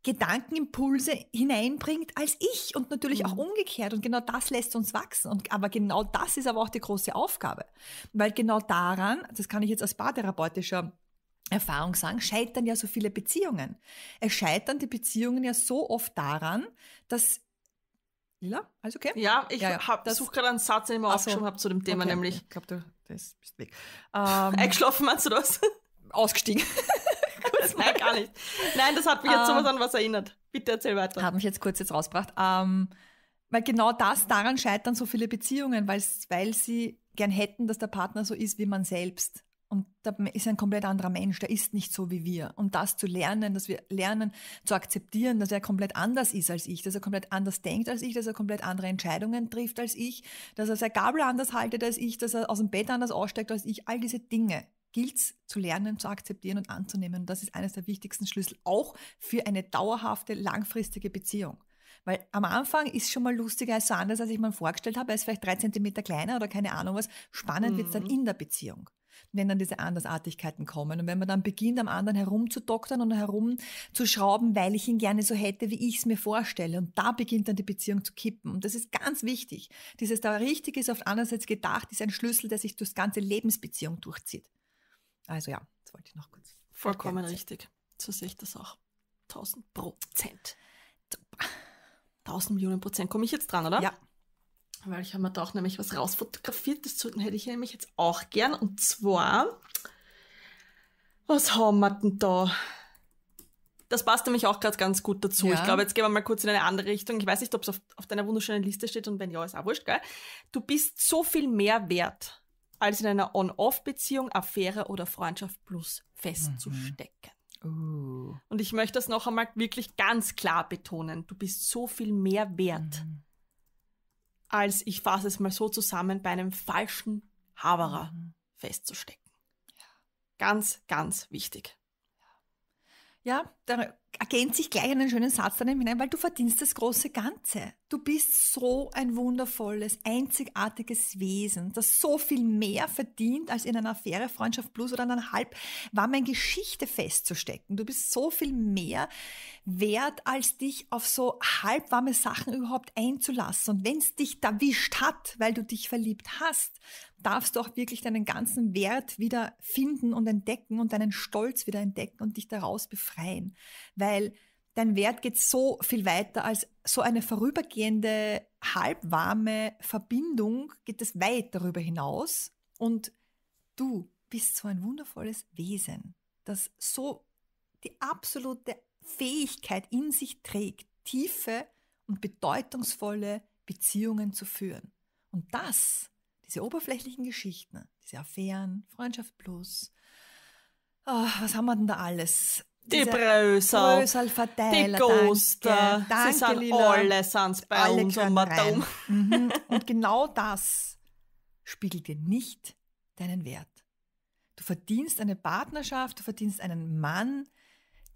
Gedankenimpulse hineinbringt als ich und natürlich auch mhm. umgekehrt und genau das lässt uns wachsen und aber genau das ist aber auch die große Aufgabe, weil genau daran, das kann ich jetzt aus paartherapeutischer Erfahrung sagen, scheitern ja so viele Beziehungen. Es scheitern die Beziehungen ja so oft daran, dass Lila? Alles okay? Ja, ich ja, ja. suche gerade einen Satz, den ich mir so. aufgeschrieben habe zu dem Thema, okay. nämlich. Ich glaube, du das bist weg. Ähm, Eingeschlafen meinst du das? Ausgestiegen. Nein, gar nicht. Nein, das hat mich jetzt ähm, sowas an was erinnert. Bitte erzähl weiter. Hat mich jetzt kurz jetzt rausgebracht. Ähm, weil genau das, daran scheitern so viele Beziehungen, weil sie gern hätten, dass der Partner so ist wie man selbst. Und da ist ein komplett anderer Mensch, der ist nicht so wie wir. Und das zu lernen, dass wir lernen zu akzeptieren, dass er komplett anders ist als ich, dass er komplett anders denkt als ich, dass er komplett andere Entscheidungen trifft als ich, dass er seine Gabel anders haltet als ich, dass er aus dem Bett anders aussteigt als ich, all diese Dinge gilt es zu lernen, zu akzeptieren und anzunehmen. Und das ist eines der wichtigsten Schlüssel, auch für eine dauerhafte, langfristige Beziehung. Weil am Anfang ist schon mal lustiger als so anders, als ich mir vorgestellt habe. Er ist vielleicht drei Zentimeter kleiner oder keine Ahnung was. Spannend mhm. wird es dann in der Beziehung wenn dann diese Andersartigkeiten kommen und wenn man dann beginnt, am anderen herumzudoktern und herumzuschrauben, weil ich ihn gerne so hätte, wie ich es mir vorstelle. Und da beginnt dann die Beziehung zu kippen. Und das ist ganz wichtig. Dieses da richtig ist oft andererseits gedacht, ist ein Schlüssel, der sich durch durchs ganze Lebensbeziehung durchzieht. Also ja, das wollte ich noch kurz. Vollkommen erzählen. richtig. So sehe ich das auch. 1000 Prozent. 1000 Millionen Prozent. Komme ich jetzt dran, oder? Ja. Weil ich habe mir da auch nämlich was rausfotografiert. Das hätte ich nämlich jetzt auch gern. Und zwar, was haben wir denn da? Das passt nämlich auch gerade ganz gut dazu. Ja. Ich glaube, jetzt gehen wir mal kurz in eine andere Richtung. Ich weiß nicht, ob es auf, auf, deiner wunderschönen Liste steht und wenn ja, ist auch wurscht, gell? Du bist so viel mehr wert, als in einer On-Off-Beziehung, Affäre oder Freundschaft plus festzustecken. Mhm. Uh. Und ich möchte das noch einmal wirklich ganz klar betonen. Du bist so viel mehr wert. Mhm als ich fasse es mal so zusammen, bei einem falschen Haberer mhm. festzustecken. Ganz, ganz wichtig. Ja, da ergänzt sich gleich einen schönen Satz dann hinein, weil du verdienst das große Ganze. Du bist so ein wundervolles, einzigartiges Wesen, das so viel mehr verdient, als in einer Affäre, Freundschaft plus oder einer halb warmen Geschichte festzustecken. Du bist so viel mehr wert, als dich auf so halbwarme Sachen überhaupt einzulassen. Und wenn es dich erwischt hat, weil du dich verliebt hast, darfst du auch wirklich deinen ganzen Wert wieder finden und entdecken und deinen Stolz wieder entdecken und dich daraus befreien. Weil dein Wert geht so viel weiter als so eine vorübergehende, halbwarme Verbindung, geht es weit darüber hinaus. Und du bist so ein wundervolles Wesen, das so die absolute Fähigkeit in sich trägt, tiefe und bedeutungsvolle Beziehungen zu führen. Und das diese oberflächlichen Geschichten, diese Affären, Freundschaft plus, oh, was haben wir denn da alles? Die Brösel, die Ghoster, danke, sie sind Lila. alle sind bei alle uns um rein. Mhm. Und genau das spiegelt dir nicht deinen Wert. Du verdienst eine Partnerschaft, du verdienst einen Mann,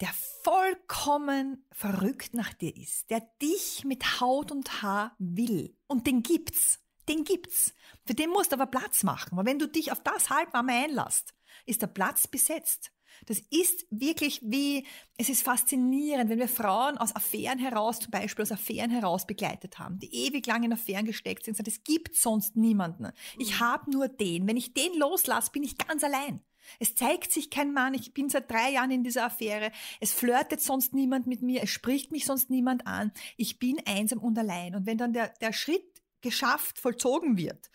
der vollkommen verrückt nach dir ist, der dich mit Haut und Haar will. Und den gibt's den gibt's. Für den musst du aber Platz machen. Weil wenn du dich auf das Halbwarme einlässt, ist der Platz besetzt. Das ist wirklich wie, es ist faszinierend, wenn wir Frauen aus Affären heraus, zum Beispiel aus Affären heraus begleitet haben, die ewig lang in Affären gesteckt sind, sagen, es gibt sonst niemanden. Ich mhm. habe nur den. Wenn ich den loslasse, bin ich ganz allein. Es zeigt sich kein Mann, ich bin seit drei Jahren in dieser Affäre, es flirtet sonst niemand mit mir, es spricht mich sonst niemand an, ich bin einsam und allein. Und wenn dann der, der Schritt geschafft, vollzogen wird,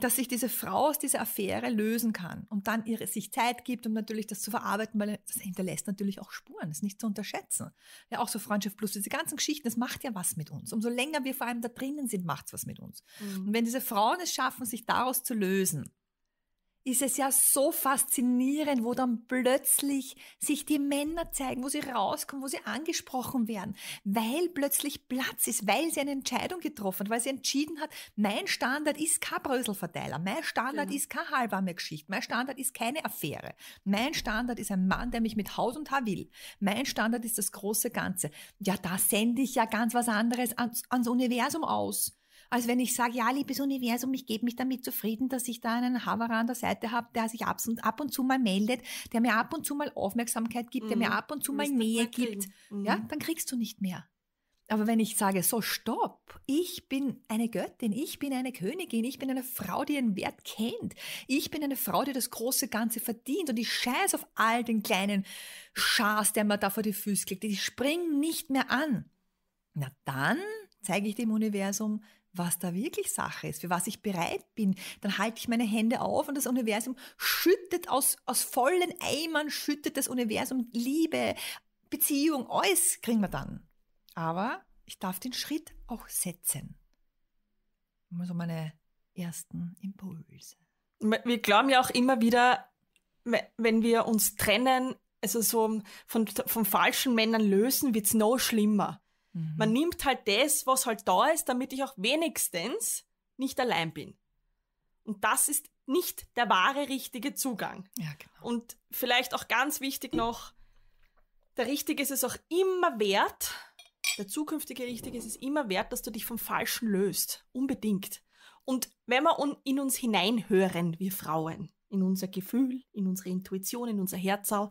dass sich diese Frau aus dieser Affäre lösen kann und dann ihre, sich Zeit gibt, um natürlich das zu verarbeiten, weil das hinterlässt natürlich auch Spuren, das ist nicht zu unterschätzen. Ja, auch so Freundschaft plus diese ganzen Geschichten, das macht ja was mit uns. Umso länger wir vor allem da drinnen sind, macht's was mit uns. Mhm. Und wenn diese Frauen es schaffen, sich daraus zu lösen, ist es ja so faszinierend, wo dann plötzlich sich die Männer zeigen, wo sie rauskommen, wo sie angesprochen werden, weil plötzlich Platz ist, weil sie eine Entscheidung getroffen hat, weil sie entschieden hat, mein Standard ist kein Bröselverteiler, mein Standard genau. ist keine halbwarme Geschichte, mein Standard ist keine Affäre, mein Standard ist ein Mann, der mich mit Haut und Haar will, mein Standard ist das große Ganze. Ja, da sende ich ja ganz was anderes ans, ans Universum aus als wenn ich sage, ja, liebes Universum, ich gebe mich damit zufrieden, dass ich da einen Haverer an der Seite habe, der sich ab und, ab und zu mal meldet, der mir ab und zu mal Aufmerksamkeit gibt, mhm. der mir mhm. ab und zu mal Nähe gibt. Mhm. Ja, dann kriegst du nicht mehr. Aber wenn ich sage, so stopp, ich bin eine Göttin, ich bin eine Königin, ich bin eine Frau, die ihren Wert kennt, ich bin eine Frau, die das große Ganze verdient und ich scheiß auf all den kleinen Schaß, der mir da vor die Füße klickt, die springen nicht mehr an. Na dann zeige ich dem Universum, was da wirklich Sache ist, für was ich bereit bin, dann halte ich meine Hände auf und das Universum schüttet aus, aus vollen Eimern, schüttet das Universum Liebe, Beziehung, alles kriegen wir dann. Aber ich darf den Schritt auch setzen. so meine ersten Impulse. Wir glauben ja auch immer wieder, wenn wir uns trennen, also so von, von falschen Männern lösen, wird es noch schlimmer. Mhm. Man nimmt halt das, was halt da ist, damit ich auch wenigstens nicht allein bin. Und das ist nicht der wahre, richtige Zugang. Ja, genau. Und vielleicht auch ganz wichtig noch, der Richtige ist es auch immer wert, der zukünftige Richtige ist es immer wert, dass du dich vom Falschen löst. Unbedingt. Und wenn wir in uns hineinhören, wir Frauen, in unser Gefühl, in unsere Intuition, in unser Herzau,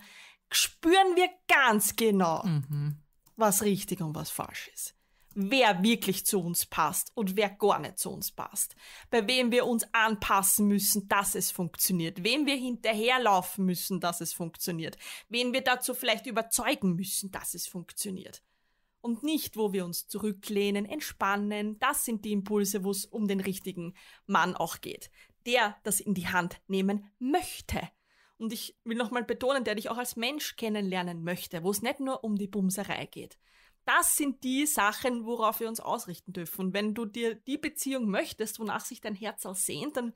spüren wir ganz genau, mhm was richtig und was falsch ist. Wer wirklich zu uns passt und wer gar nicht zu uns passt. Bei wem wir uns anpassen müssen, dass es funktioniert. Wem wir hinterherlaufen müssen, dass es funktioniert. Wen wir dazu vielleicht überzeugen müssen, dass es funktioniert und nicht, wo wir uns zurücklehnen, entspannen. Das sind die Impulse, wo es um den richtigen Mann auch geht, der das in die Hand nehmen möchte, und ich will nochmal betonen, der dich auch als Mensch kennenlernen möchte, wo es nicht nur um die Bumserei geht. Das sind die Sachen, worauf wir uns ausrichten dürfen. Und wenn du dir die Beziehung möchtest, wonach sich dein Herz auch sehnt, dann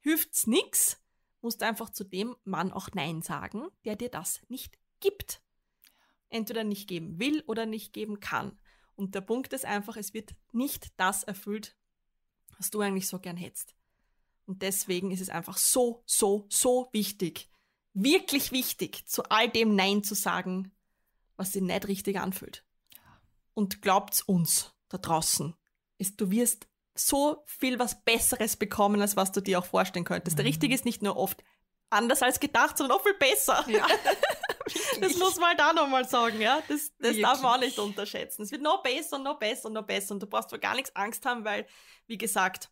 hilft's nichts. Musst du einfach zu dem Mann auch Nein sagen, der dir das nicht gibt. Entweder nicht geben will oder nicht geben kann. Und der Punkt ist einfach, es wird nicht das erfüllt, was du eigentlich so gern hättest. Und deswegen ist es einfach so, so, so wichtig, wirklich wichtig, zu all dem Nein zu sagen, was sich nicht richtig anfühlt. Und glaubt's uns da draußen, ist, du wirst so viel was Besseres bekommen, als was du dir auch vorstellen könntest. Mhm. Der Richtige ist nicht nur oft anders als gedacht, sondern auch viel besser. Ja. das muss man da halt nochmal sagen, ja. Das, das darf man auch nicht unterschätzen. Es wird noch besser, noch besser, noch besser. Und du brauchst vor gar nichts Angst haben, weil, wie gesagt,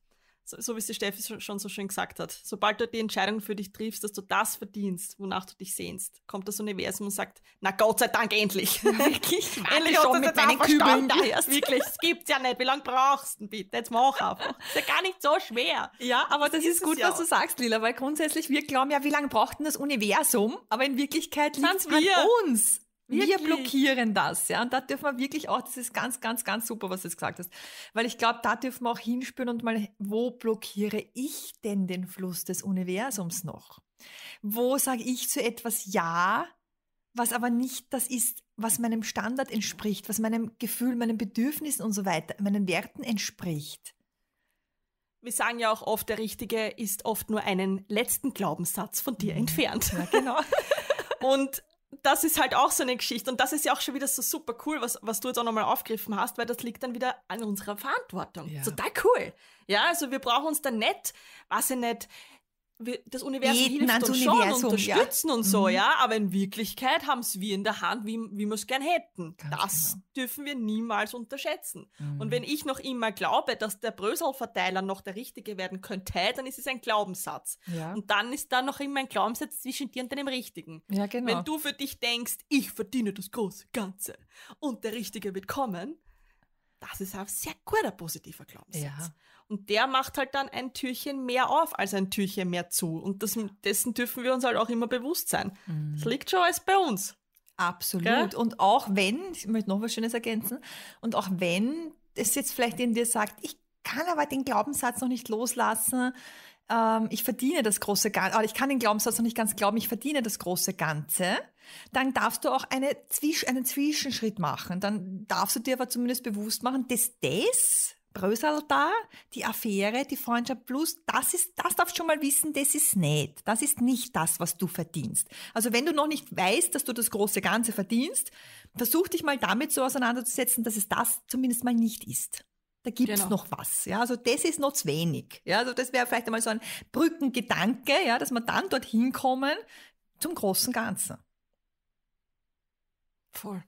so, so wie es die Steffi schon so schön gesagt hat, sobald du die Entscheidung für dich triffst, dass du das verdienst, wonach du dich sehnst, kommt das Universum und sagt, na Gott sei Dank, endlich. Wirklich, endlich schon mit meinen Kübeln. Da Wirklich, das gibt's ja nicht. Wie lange brauchst du bitte? Jetzt mach einfach. Ist ja gar nicht so schwer. Ja, aber das, das ist, ist gut, was du sagst, Lila, weil grundsätzlich wir glauben ja, wie lange braucht denn das Universum? Aber in Wirklichkeit liegt es an uns. Wirklich? Wir blockieren das, ja. Und da dürfen wir wirklich auch, das ist ganz, ganz, ganz super, was du jetzt gesagt hast. Weil ich glaube, da dürfen wir auch hinspüren und mal, wo blockiere ich denn den Fluss des Universums noch? Wo sage ich zu etwas Ja, was aber nicht das ist, was meinem Standard entspricht, was meinem Gefühl, meinen Bedürfnissen und so weiter, meinen Werten entspricht? Wir sagen ja auch oft, der Richtige ist oft nur einen letzten Glaubenssatz von dir mhm. entfernt. Ja, genau. und das ist halt auch so eine Geschichte. Und das ist ja auch schon wieder so super cool, was, was du jetzt auch nochmal aufgegriffen hast, weil das liegt dann wieder an unserer Verantwortung. Ja. Total cool. Ja, also wir brauchen uns dann nicht, weiß ich nicht, das Universum Beten hilft uns Universum, schon, unterstützen ja. und so, mhm. ja, aber in Wirklichkeit haben es wir in der Hand, wie, wie wir es gern hätten. Ganz das genau. dürfen wir niemals unterschätzen. Mhm. Und wenn ich noch immer glaube, dass der Bröselverteiler noch der richtige werden könnte, dann ist es ein Glaubenssatz. Ja. Und dann ist da noch immer ein Glaubenssatz zwischen dir und deinem Richtigen. Ja, genau. Wenn du für dich denkst, ich verdiene das große Ganze und der Richtige wird kommen, das ist ein sehr guter positiver Glaubenssatz. Ja. Und der macht halt dann ein Türchen mehr auf als ein Türchen mehr zu. Und das, dessen dürfen wir uns halt auch immer bewusst sein. Mhm. Das liegt schon alles bei uns. Absolut. Gell? Und auch wenn, ich möchte noch was Schönes ergänzen, und auch wenn es jetzt vielleicht in dir sagt, ich kann aber den Glaubenssatz noch nicht loslassen, ähm, ich verdiene das große Ganze, oder ich kann den Glaubenssatz noch nicht ganz glauben, ich verdiene das große Ganze, dann darfst du auch eine Zwisch einen Zwischenschritt machen. Dann darfst du dir aber zumindest bewusst machen, dass das, Brösel da, die Affäre, die Freundschaft plus, das ist, das darfst du schon mal wissen, das ist nicht. Das ist nicht das, was du verdienst. Also wenn du noch nicht weißt, dass du das große Ganze verdienst, versuch dich mal damit so auseinanderzusetzen, dass es das zumindest mal nicht ist da gibt's genau. noch was. Ja, also das ist noch zu wenig. Ja, also das wäre vielleicht einmal so ein Brückengedanke, ja, dass wir dann dorthin kommen zum großen Ganzen. Voll.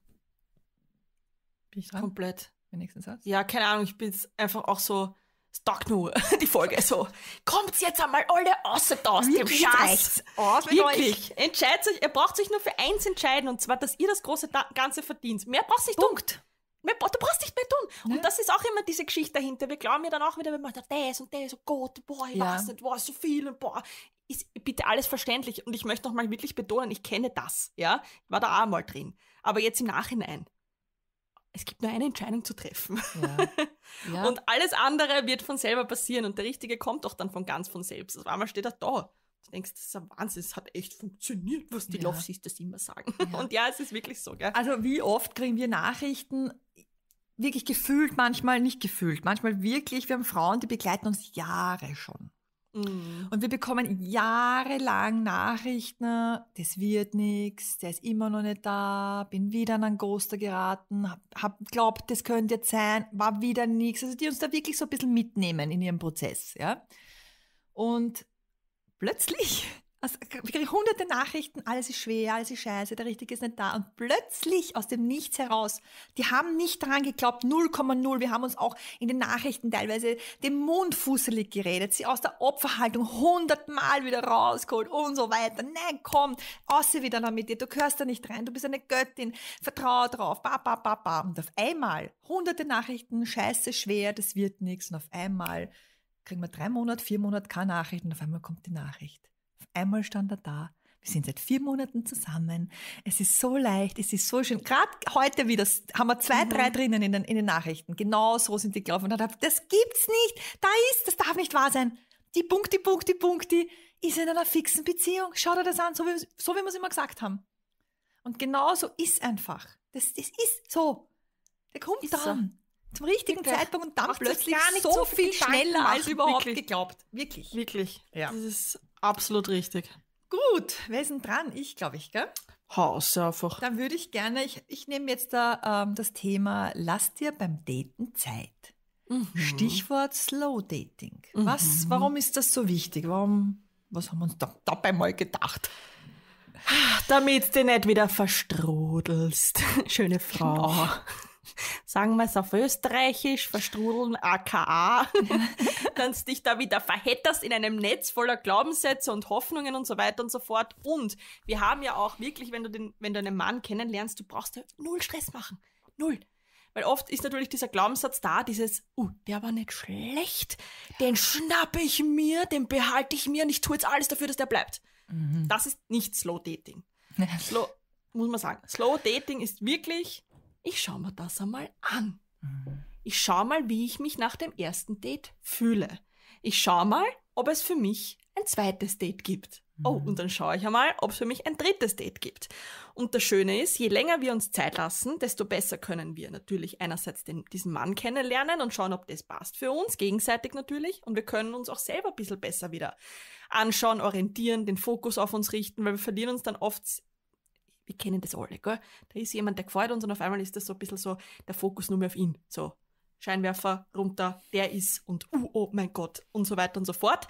Bin ich dran? Komplett. Wenigstens Satz? Ja, keine Ahnung, ich bin jetzt einfach auch so stuck nur, die Folge. So, also, kommt jetzt einmal alle außer da aus dem Scheiß. Aus Wirklich. Euch. Entscheidet euch, ihr braucht sich nur für eins entscheiden und zwar, dass ihr das große Ganze verdient. Mehr braucht sich Punkt. Tun du brauchst nicht mehr tun. Ne? Und das ist auch immer diese Geschichte dahinter. Wir glauben ja dann auch wieder, wenn man sagt, das und das, oh Gott, boah, ich ja. weiß nicht, boah, so viel und boah. Ist bitte alles verständlich. Und ich möchte nochmal wirklich betonen, ich kenne das, ja. Ich war da auch mal drin. Aber jetzt im Nachhinein. Es gibt nur eine Entscheidung zu treffen. Ja. Ja. und alles andere wird von selber passieren und der Richtige kommt auch dann von ganz von selbst. Auf einmal steht er da. Du denkst, das ist ein Wahnsinn, es hat echt funktioniert, was die ja. Love das immer sagen. Ja. Und ja, es ist wirklich so, gell? Also wie oft kriegen wir Nachrichten, wirklich gefühlt, manchmal nicht gefühlt, manchmal wirklich, wir haben Frauen, die begleiten uns Jahre schon. Mhm. Und wir bekommen jahrelang Nachrichten, das wird nichts, der ist immer noch nicht da, bin wieder an einen Ghoster geraten, hab, hab glaubt, das könnte jetzt sein, war wieder nichts. Also die uns da wirklich so ein bisschen mitnehmen in ihrem Prozess, ja. Und plötzlich also wirklich hunderte Nachrichten, alles ist schwer, alles ist scheiße, der Richtige ist nicht da. Und plötzlich aus dem Nichts heraus, die haben nicht dran geglaubt, 0,0. Wir haben uns auch in den Nachrichten teilweise den Mund fusselig geredet, sie aus der Opferhaltung hundertmal wieder rausgeholt und so weiter. Nein, komm, außer wieder noch mit dir, du gehörst da nicht rein, du bist eine Göttin, vertrau drauf, ba, ba, ba, ba. Und auf einmal, hunderte Nachrichten, scheiße, schwer, das wird nichts. Und auf einmal kriegen wir drei Monate, vier Monate keine Nachrichten und auf einmal kommt die Nachricht auf einmal stand er da. Wir sind seit vier Monaten zusammen. Es ist so leicht, es ist so schön. Gerade heute wieder haben wir zwei, mhm. drei drinnen in den, in den, Nachrichten. Genau so sind die gelaufen. Und hat das gibt's nicht. Da ist, das darf nicht wahr sein. Die Punkti, Punkti, Punkti ist in einer fixen Beziehung. Schau dir das an, so wie, so wie wir es immer gesagt haben. Und genau so ist einfach. Das, das ist so. Der kommt ist dann. So zum richtigen Bitte. Zeitpunkt und dann Macht plötzlich gar nicht so, so viel schneller machen, als überhaupt wirklich. geglaubt. Wirklich. Wirklich. Ja. Das ist Absolut richtig. Gut, wer ist denn dran? Ich, glaube ich, gell? Haus einfach. Dann würde ich gerne, ich, ich nehme jetzt da ähm, das Thema, lass dir beim Daten Zeit. Mhm. Stichwort Slow Dating. Mhm. Was, warum ist das so wichtig? Warum, was haben wir uns da, dabei mal gedacht? Ah, damit du nicht wieder verstrudelst, Schöne Frau. Genau. sagen wir es auf Österreichisch, verstrudeln aka, dann dich da wieder verhätterst in einem Netz voller Glaubenssätze und Hoffnungen und so weiter und so fort. Und wir haben ja auch wirklich, wenn du, den, wenn du einen Mann kennenlernst, du brauchst ja null Stress machen. Null. Weil oft ist natürlich dieser Glaubenssatz da, dieses, uh, der war nicht schlecht, den schnappe ich mir, den behalte ich mir und ich tue jetzt alles dafür, dass der bleibt. Mhm. Das ist nicht Slow Dating. Slow, muss man sagen. Slow Dating ist wirklich ich schaue mir das einmal an. Mhm. Ich schaue mal, wie ich mich nach dem ersten Date fühle. Ich schaue mal, ob es für mich ein zweites Date gibt. Oh, mhm. und dann schaue ich einmal, ob es für mich ein drittes Date gibt. Und das Schöne ist, je länger wir uns Zeit lassen, desto besser können wir natürlich einerseits den, diesen Mann kennenlernen und schauen, ob das passt für uns, gegenseitig natürlich. Und wir können uns auch selber ein bisschen besser wieder anschauen, orientieren, den Fokus auf uns richten, weil wir verlieren uns dann oft wir kennen das alle, gell? Da ist jemand, der gefällt uns und auf einmal ist das so ein bisschen so der Fokus nur mehr auf ihn. So, Scheinwerfer runter, der ist und uh, oh mein Gott und so weiter und so fort.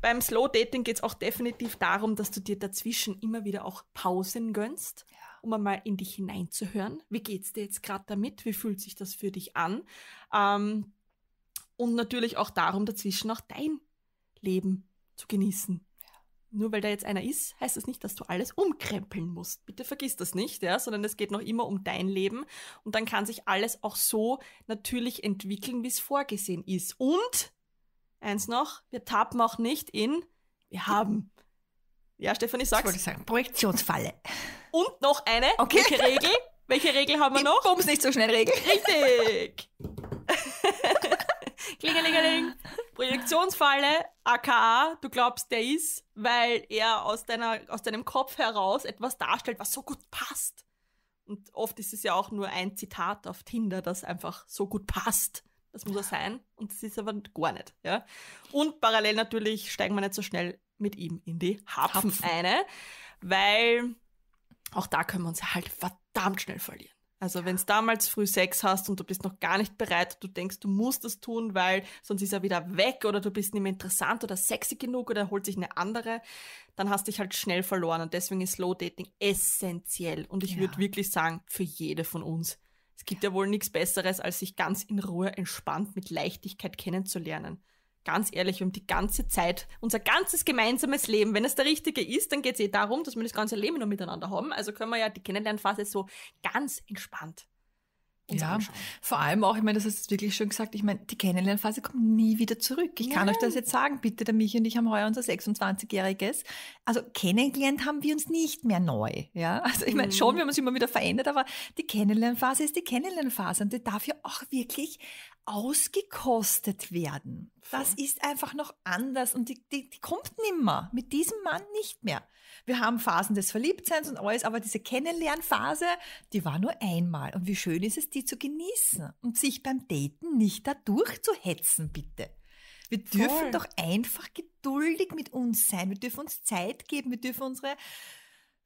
Beim Slow Dating geht es auch definitiv darum, dass du dir dazwischen immer wieder auch Pausen gönnst, ja. um einmal in dich hineinzuhören. Wie geht es dir jetzt gerade damit? Wie fühlt sich das für dich an? Ähm, und natürlich auch darum, dazwischen auch dein Leben zu genießen nur weil da jetzt einer ist, heißt das nicht, dass du alles umkrempeln musst. Bitte vergiss das nicht, ja, sondern es geht noch immer um dein Leben und dann kann sich alles auch so natürlich entwickeln, wie es vorgesehen ist. Und eins noch, wir tappen auch nicht in, wir haben. Ja, Stefanie, sag's. Ich sagen, Projektionsfalle. Und noch eine. Okay. Welche Regel? Welche Regel haben wir ich noch? Bums nicht so schnell Regel. Richtig. Klingelingeling. Projektionsfalle, aka, du glaubst, der ist, weil er aus, deiner, aus deinem Kopf heraus etwas darstellt, was so gut passt. Und oft ist es ja auch nur ein Zitat auf Tinder, das einfach so gut passt. Das muss er sein. Und das ist aber gar nicht. Ja? Und parallel natürlich steigen wir nicht so schnell mit ihm in die Hapfen, Hapfen. eine, weil auch da können wir uns halt verdammt schnell verlieren. Also ja. wenn es damals früh Sex hast und du bist noch gar nicht bereit, du denkst, du musst das tun, weil sonst ist er wieder weg oder du bist nicht mehr interessant oder sexy genug oder holt sich eine andere, dann hast dich halt schnell verloren und deswegen ist Slow Dating essentiell und ich ja. würde wirklich sagen, für jede von uns. Es gibt ja. ja wohl nichts Besseres, als sich ganz in Ruhe entspannt mit Leichtigkeit kennenzulernen ganz ehrlich, wir haben die ganze Zeit, unser ganzes gemeinsames Leben, wenn es der richtige ist, dann geht es eh darum, dass wir das ganze Leben noch miteinander haben. Also können wir ja die Kennenlernphase so ganz entspannt ja, vor allem auch, ich meine, das hast du wirklich schön gesagt, ich meine, die Kennenlernphase kommt nie wieder zurück. Ich Nein. kann euch das jetzt sagen, bitte, der Michi und ich haben heuer unser 26-Jähriges. Also kennengelernt haben wir uns nicht mehr neu. Ja, also ich meine, schon, mhm. wir haben uns immer wieder verändert, aber die Kennenlernphase ist die Kennenlernphase und die darf ja auch wirklich ausgekostet werden. Das ist einfach noch anders und die, die, die kommt nimmer. Mit diesem Mann nicht mehr. Wir haben Phasen des Verliebtseins und alles, aber diese Kennenlernphase, die war nur einmal. Und wie schön ist es, die zu genießen und sich beim Daten nicht dadurch zu hetzen, bitte. Wir dürfen Voll. doch einfach geduldig mit uns sein. Wir dürfen uns Zeit geben. Wir dürfen unsere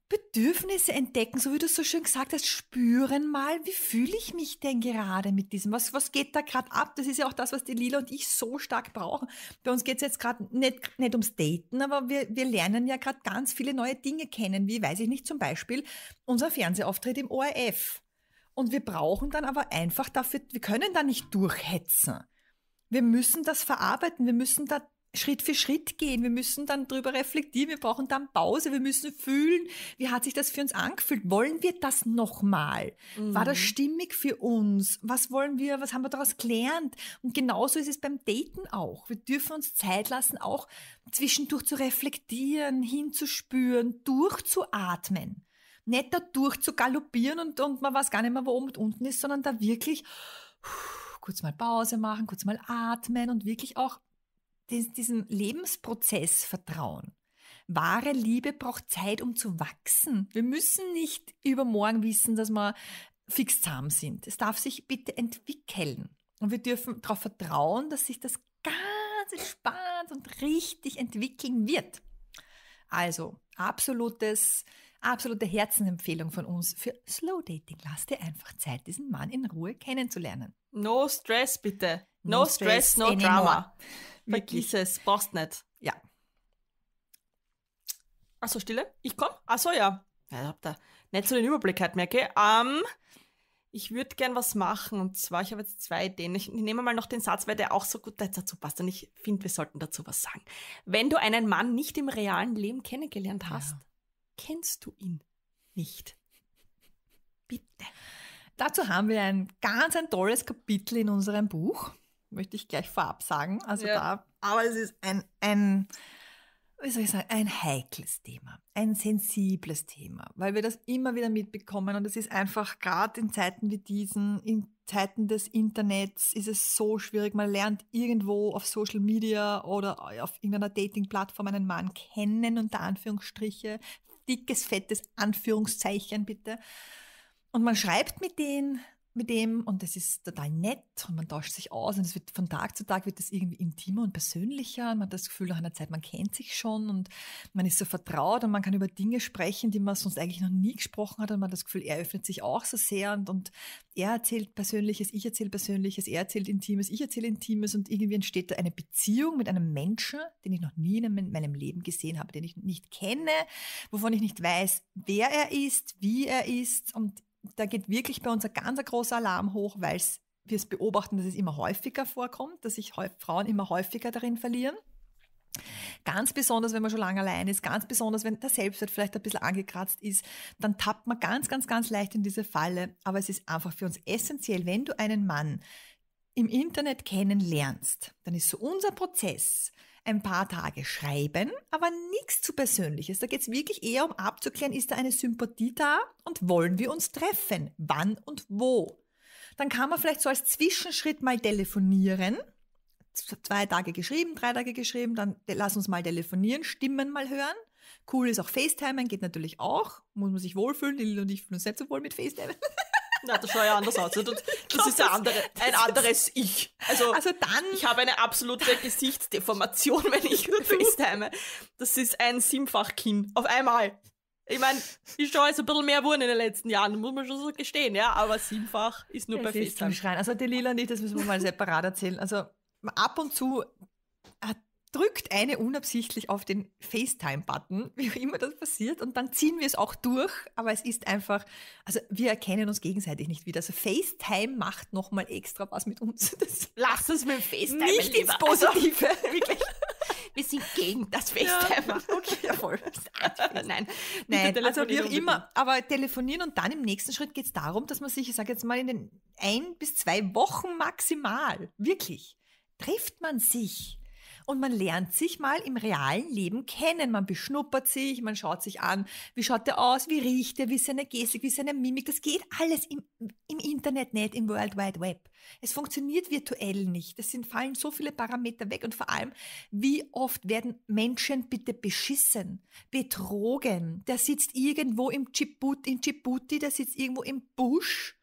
Bedürfnisse entdecken, so wie du es so schön gesagt hast, spüren mal, wie fühle ich mich denn gerade mit diesem? Was, was geht da gerade ab? Das ist ja auch das, was die Lila und ich so stark brauchen. Bei uns geht es jetzt gerade nicht, nicht ums Daten, aber wir, wir lernen ja gerade ganz viele neue Dinge kennen, wie, weiß ich nicht, zum Beispiel unser Fernsehauftritt im ORF. Und wir brauchen dann aber einfach dafür, wir können da nicht durchhetzen. Wir müssen das verarbeiten, wir müssen da Schritt für Schritt gehen. Wir müssen dann drüber reflektieren. Wir brauchen dann Pause. Wir müssen fühlen, wie hat sich das für uns angefühlt? Wollen wir das nochmal? Mhm. War das mhm. stimmig für uns? Was wollen wir? Was haben wir daraus gelernt? Und genauso ist es beim Daten auch. Wir dürfen uns Zeit lassen, auch zwischendurch zu reflektieren, hinzuspüren, durchzuatmen. Nicht da durchzugaloppieren und, und man weiß gar nicht mehr, wo oben und unten ist, sondern da wirklich kurz mal Pause machen, kurz mal atmen und wirklich auch diesem Lebensprozess vertrauen. Wahre Liebe braucht Zeit, um zu wachsen. Wir müssen nicht übermorgen wissen, dass wir fix zahm sind. Es darf sich bitte entwickeln. Und wir dürfen darauf vertrauen, dass sich das ganz spannend und richtig entwickeln wird. Also, absolutes, absolute Herzenempfehlung von uns für Slow Dating. Lass dir einfach Zeit, diesen Mann in Ruhe kennenzulernen. No stress, bitte. No, no stress, stress, no anymore. drama. Vergiss Wirklich. es, brauchst nicht. Ja. Achso, Stille? Ich komme. Achso, ja. ja ich hab da nicht so den Überblick gehabt, merke ich. Ähm, ich würde gern was machen. Und zwar, ich habe jetzt zwei Ideen. Ich, ich nehme mal noch den Satz, weil der auch so gut dazu passt. Und ich finde, wir sollten dazu was sagen. Wenn du einen Mann nicht im realen Leben kennengelernt hast, ja. kennst du ihn nicht. Bitte. Dazu haben wir ein ganz ein tolles Kapitel in unserem Buch möchte ich gleich vorab sagen. Also ja. da, aber es ist ein, ein, wie soll ich sagen, ein heikles Thema, ein sensibles Thema, weil wir das immer wieder mitbekommen und es ist einfach gerade in Zeiten wie diesen, in Zeiten des Internets ist es so schwierig. Man lernt irgendwo auf Social Media oder auf irgendeiner Dating-Plattform einen Mann kennen, unter Anführungsstriche. Dickes, fettes Anführungszeichen bitte. Und man schreibt mit denen mit dem und es ist total nett und man tauscht sich aus und es wird von Tag zu Tag wird das irgendwie intimer und persönlicher. Man hat das Gefühl nach einer Zeit, man kennt sich schon und man ist so vertraut und man kann über Dinge sprechen, die man sonst eigentlich noch nie gesprochen hat und man hat das Gefühl, er öffnet sich auch so sehr und, und er erzählt Persönliches, ich erzähle Persönliches, er erzählt Intimes, ich erzähle Intimes und irgendwie entsteht da eine Beziehung mit einem Menschen, den ich noch nie in meinem Leben gesehen habe, den ich nicht kenne, wovon ich nicht weiß, wer er ist, wie er ist und da geht wirklich bei uns ein ganz großer Alarm hoch, weil wir es beobachten, dass es immer häufiger vorkommt, dass sich Frauen immer häufiger darin verlieren. Ganz besonders, wenn man schon lange allein ist, ganz besonders, wenn der Selbstwert vielleicht ein bisschen angekratzt ist, dann tappt man ganz, ganz, ganz leicht in diese Falle. Aber es ist einfach für uns essentiell, wenn du einen Mann im Internet kennenlernst, dann ist so unser Prozess, ein paar Tage schreiben, aber nichts zu Persönliches. Da geht es wirklich eher um abzuklären, ist da eine Sympathie da und wollen wir uns treffen? Wann und wo? Dann kann man vielleicht so als Zwischenschritt mal telefonieren. Zwei Tage geschrieben, drei Tage geschrieben, dann lass uns mal telefonieren, Stimmen mal hören. Cool ist auch FaceTimen, geht natürlich auch. Muss man sich wohlfühlen. Lil und ich fühlen uns nicht so wohl mit FaceTimen. Na, das schaut ja anders aus. Also, das, das ist andere, ein anderes Ich. Also, also dann, ich habe eine absolute Gesichtsdeformation, wenn ich FaceTime. Das ist ein simfach Simfachkinn. Auf einmal. Ich meine, die Show ist ein bisschen mehr geworden in den letzten Jahren, muss man schon so gestehen, ja, aber Simfach ist nur es bei ist FaceTime. Also die Lila nicht, das müssen wir mal separat erzählen. Also ab und zu drückt eine unabsichtlich auf den FaceTime-Button, wie auch immer das passiert, und dann ziehen wir es auch durch, aber es ist einfach, also wir erkennen uns gegenseitig nicht wieder. Also FaceTime macht nochmal extra was mit uns. Das Lass uns mit dem FaceTime nicht lieber. ins Positive. Also, wirklich. Wir sind gegen das FaceTime. Ja. Okay, jawohl. Nein, nein, also wie auch immer, aber telefonieren und dann im nächsten Schritt geht es darum, dass man sich, ich sage jetzt mal, in den ein bis zwei Wochen maximal, wirklich, trifft man sich und man lernt sich mal im realen Leben kennen. Man beschnuppert sich, man schaut sich an, wie schaut der aus, wie riecht er, wie ist seine Gestik, wie ist seine Mimik. Das geht alles im, im Internet nicht, im World Wide Web. Es funktioniert virtuell nicht. Es sind, fallen so viele Parameter weg und vor allem, wie oft werden Menschen bitte beschissen, betrogen. Der sitzt irgendwo im Djibouti, in Djibouti, der sitzt irgendwo im Busch.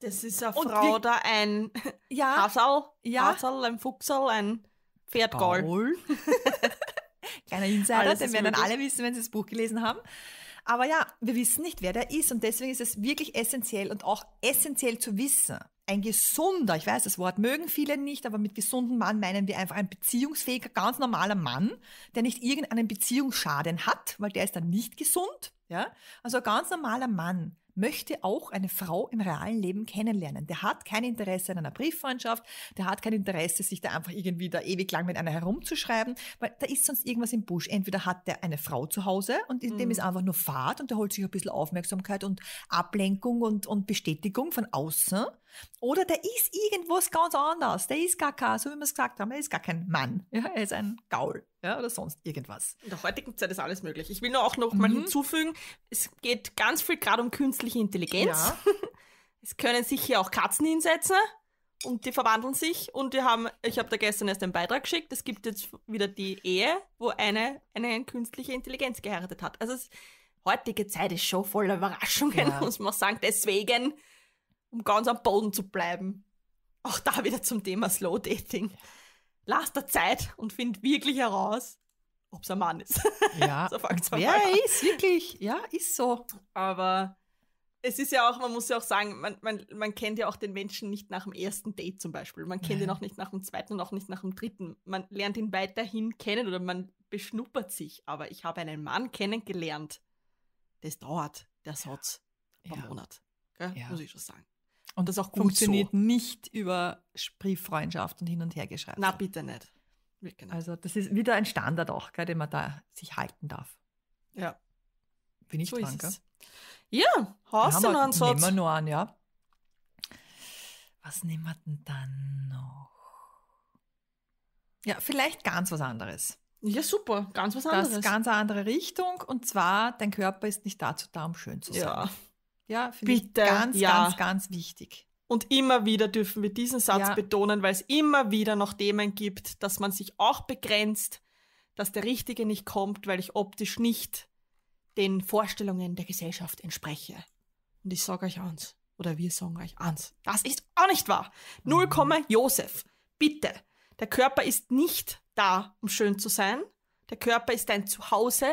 Das ist eine Frau wir, da ein ja, Hasel, ja, Hasel, ein Fuchsel, ein Pferd Gaul. Gaul. Kleiner Insider, den werden dann alle wissen, wenn sie das Buch gelesen haben. Aber ja, wir wissen nicht, wer der ist und deswegen ist es wirklich essentiell und auch essentiell zu wissen. Ein gesunder, ich weiß, das Wort mögen viele nicht, aber mit gesunden Mann meinen wir einfach ein beziehungsfähiger, ganz normaler Mann, der nicht irgendeinen Beziehungsschaden hat, weil der ist dann nicht gesund. Ja? Also ein ganz normaler Mann möchte auch eine Frau im realen Leben kennenlernen. Der hat kein Interesse an einer Brieffreundschaft, der hat kein Interesse, sich da einfach irgendwie da ewig lang mit einer herumzuschreiben, weil da ist sonst irgendwas im Busch. Entweder hat der eine Frau zu Hause und in mhm. dem ist einfach nur Fahrt und der holt sich ein bisschen Aufmerksamkeit und Ablenkung und, und Bestätigung von außen oder der ist irgendwas ganz anders. Der ist gar kein, so wie wir es gesagt haben, er ist gar kein Mann. Ja, er ist ein Gaul ja, oder sonst irgendwas. In der heutigen Zeit ist alles möglich. Ich will nur auch noch mal mhm. hinzufügen, es geht ganz viel gerade um künstliche Intelligenz. Ja. es können sich hier auch Katzen hinsetzen und die verwandeln sich und wir haben, ich habe da gestern erst einen Beitrag geschickt, es gibt jetzt wieder die Ehe, wo eine eine künstliche Intelligenz geheiratet hat. Also es, heutige Zeit ist schon voller Überraschungen, ja. muss man sagen. Deswegen um ganz am Boden zu bleiben. Auch da wieder zum Thema Slow Dating. Lass der Zeit und find wirklich heraus, ob es ein Mann ist. Ja, so ja ist wirklich, ja, ist so. Aber es ist ja auch, man muss ja auch sagen, man, man, man kennt ja auch den Menschen nicht nach dem ersten Date zum Beispiel. Man kennt ja. ihn auch nicht nach dem zweiten und auch nicht nach dem dritten. Man lernt ihn weiterhin kennen oder man beschnuppert sich. Aber ich habe einen Mann kennengelernt. Das dauert, der Satz, ja. Monat. Gell? Ja. Muss ich schon sagen. Und das auch gut funktioniert so. nicht über Brieffreundschaft und hin und her geschrieben. Na, bitte nicht. Genau. Also das ist wieder ein Standard auch, gell, den man da sich halten darf. Ja. Bin ich so dran, gell? Ja, hast du noch einen Satz? Nehmen wir noch einen, ja. Was nehmen wir denn dann noch? Ja, vielleicht ganz was anderes. Ja, super, ganz was anderes. Das ganz eine andere Richtung und zwar, dein Körper ist nicht dazu da, um schön zu sein. Ja. Ja, Bitte. ganz, ja. ganz, ganz wichtig. Und immer wieder dürfen wir diesen Satz ja. betonen, weil es immer wieder noch Themen gibt, dass man sich auch begrenzt, dass der Richtige nicht kommt, weil ich optisch nicht den Vorstellungen der Gesellschaft entspreche. Und ich sage euch eins, oder wir sagen euch eins, das ist auch nicht wahr. Null mhm. Komma Josef, bitte. Der Körper ist nicht da, um schön zu sein. Der Körper ist dein Zuhause.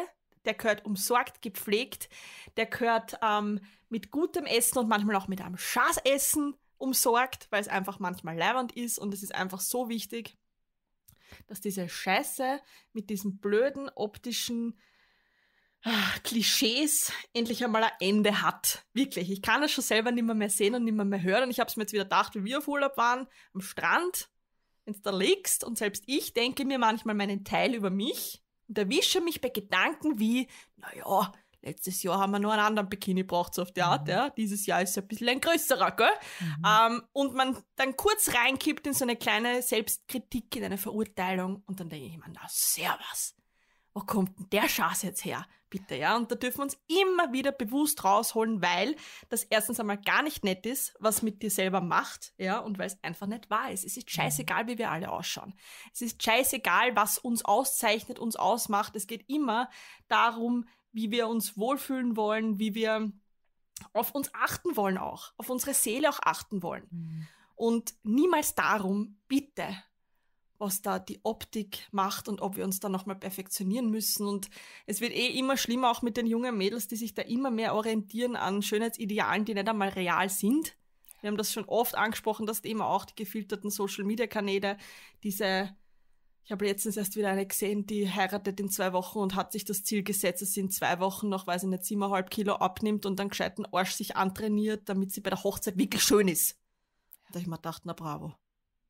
Der gehört umsorgt, gepflegt. Der gehört ähm, mit gutem Essen und manchmal auch mit einem Schassessen umsorgt, weil es einfach manchmal leibend ist und es ist einfach so wichtig, dass diese Scheiße mit diesen blöden optischen ach, Klischees endlich einmal ein Ende hat. Wirklich, ich kann es schon selber nicht mehr, sehen und nicht mehr hören und ich habe es mir jetzt wieder gedacht, wie wir auf Urlaub waren, am Strand, wenn du da liegst und selbst ich denke mir manchmal meinen Teil über mich und erwische mich bei Gedanken wie, naja, Letztes Jahr haben wir nur einen anderen Bikini braucht so auf der Art, mhm. ja. Dieses Jahr ist es ein bisschen ein größerer, gell? Mhm. Ähm, und man dann kurz reinkippt in so eine kleine Selbstkritik, in eine Verurteilung und dann denke ich mir, na, servus. Wo kommt denn der Schatz jetzt her? Bitte, ja. Und da dürfen wir uns immer wieder bewusst rausholen, weil das erstens einmal gar nicht nett ist, was mit dir selber macht, ja, und weil es einfach nicht wahr ist. Es ist scheißegal, wie wir alle ausschauen. Es ist scheißegal, was uns auszeichnet, uns ausmacht. Es geht immer darum, wie wir uns wohlfühlen wollen, wie wir auf uns achten wollen auch, auf unsere Seele auch achten wollen. Mhm. Und niemals darum, bitte, was da die Optik macht und ob wir uns da nochmal perfektionieren müssen. Und es wird eh immer schlimmer, auch mit den jungen Mädels, die sich da immer mehr orientieren an Schönheitsidealen, die nicht einmal real sind. Wir haben das schon oft angesprochen, dass eben auch die gefilterten Social-Media-Kanäle diese ich habe letztens erst wieder eine gesehen, die heiratet in zwei Wochen und hat sich das Ziel gesetzt, dass sie in zwei Wochen noch, weiß ich nicht, siebeneinhalb Kilo abnimmt und dann gescheiten Arsch sich antrainiert, damit sie bei der Hochzeit wirklich schön ist. Ja. Da habe ich mir gedacht, na bravo,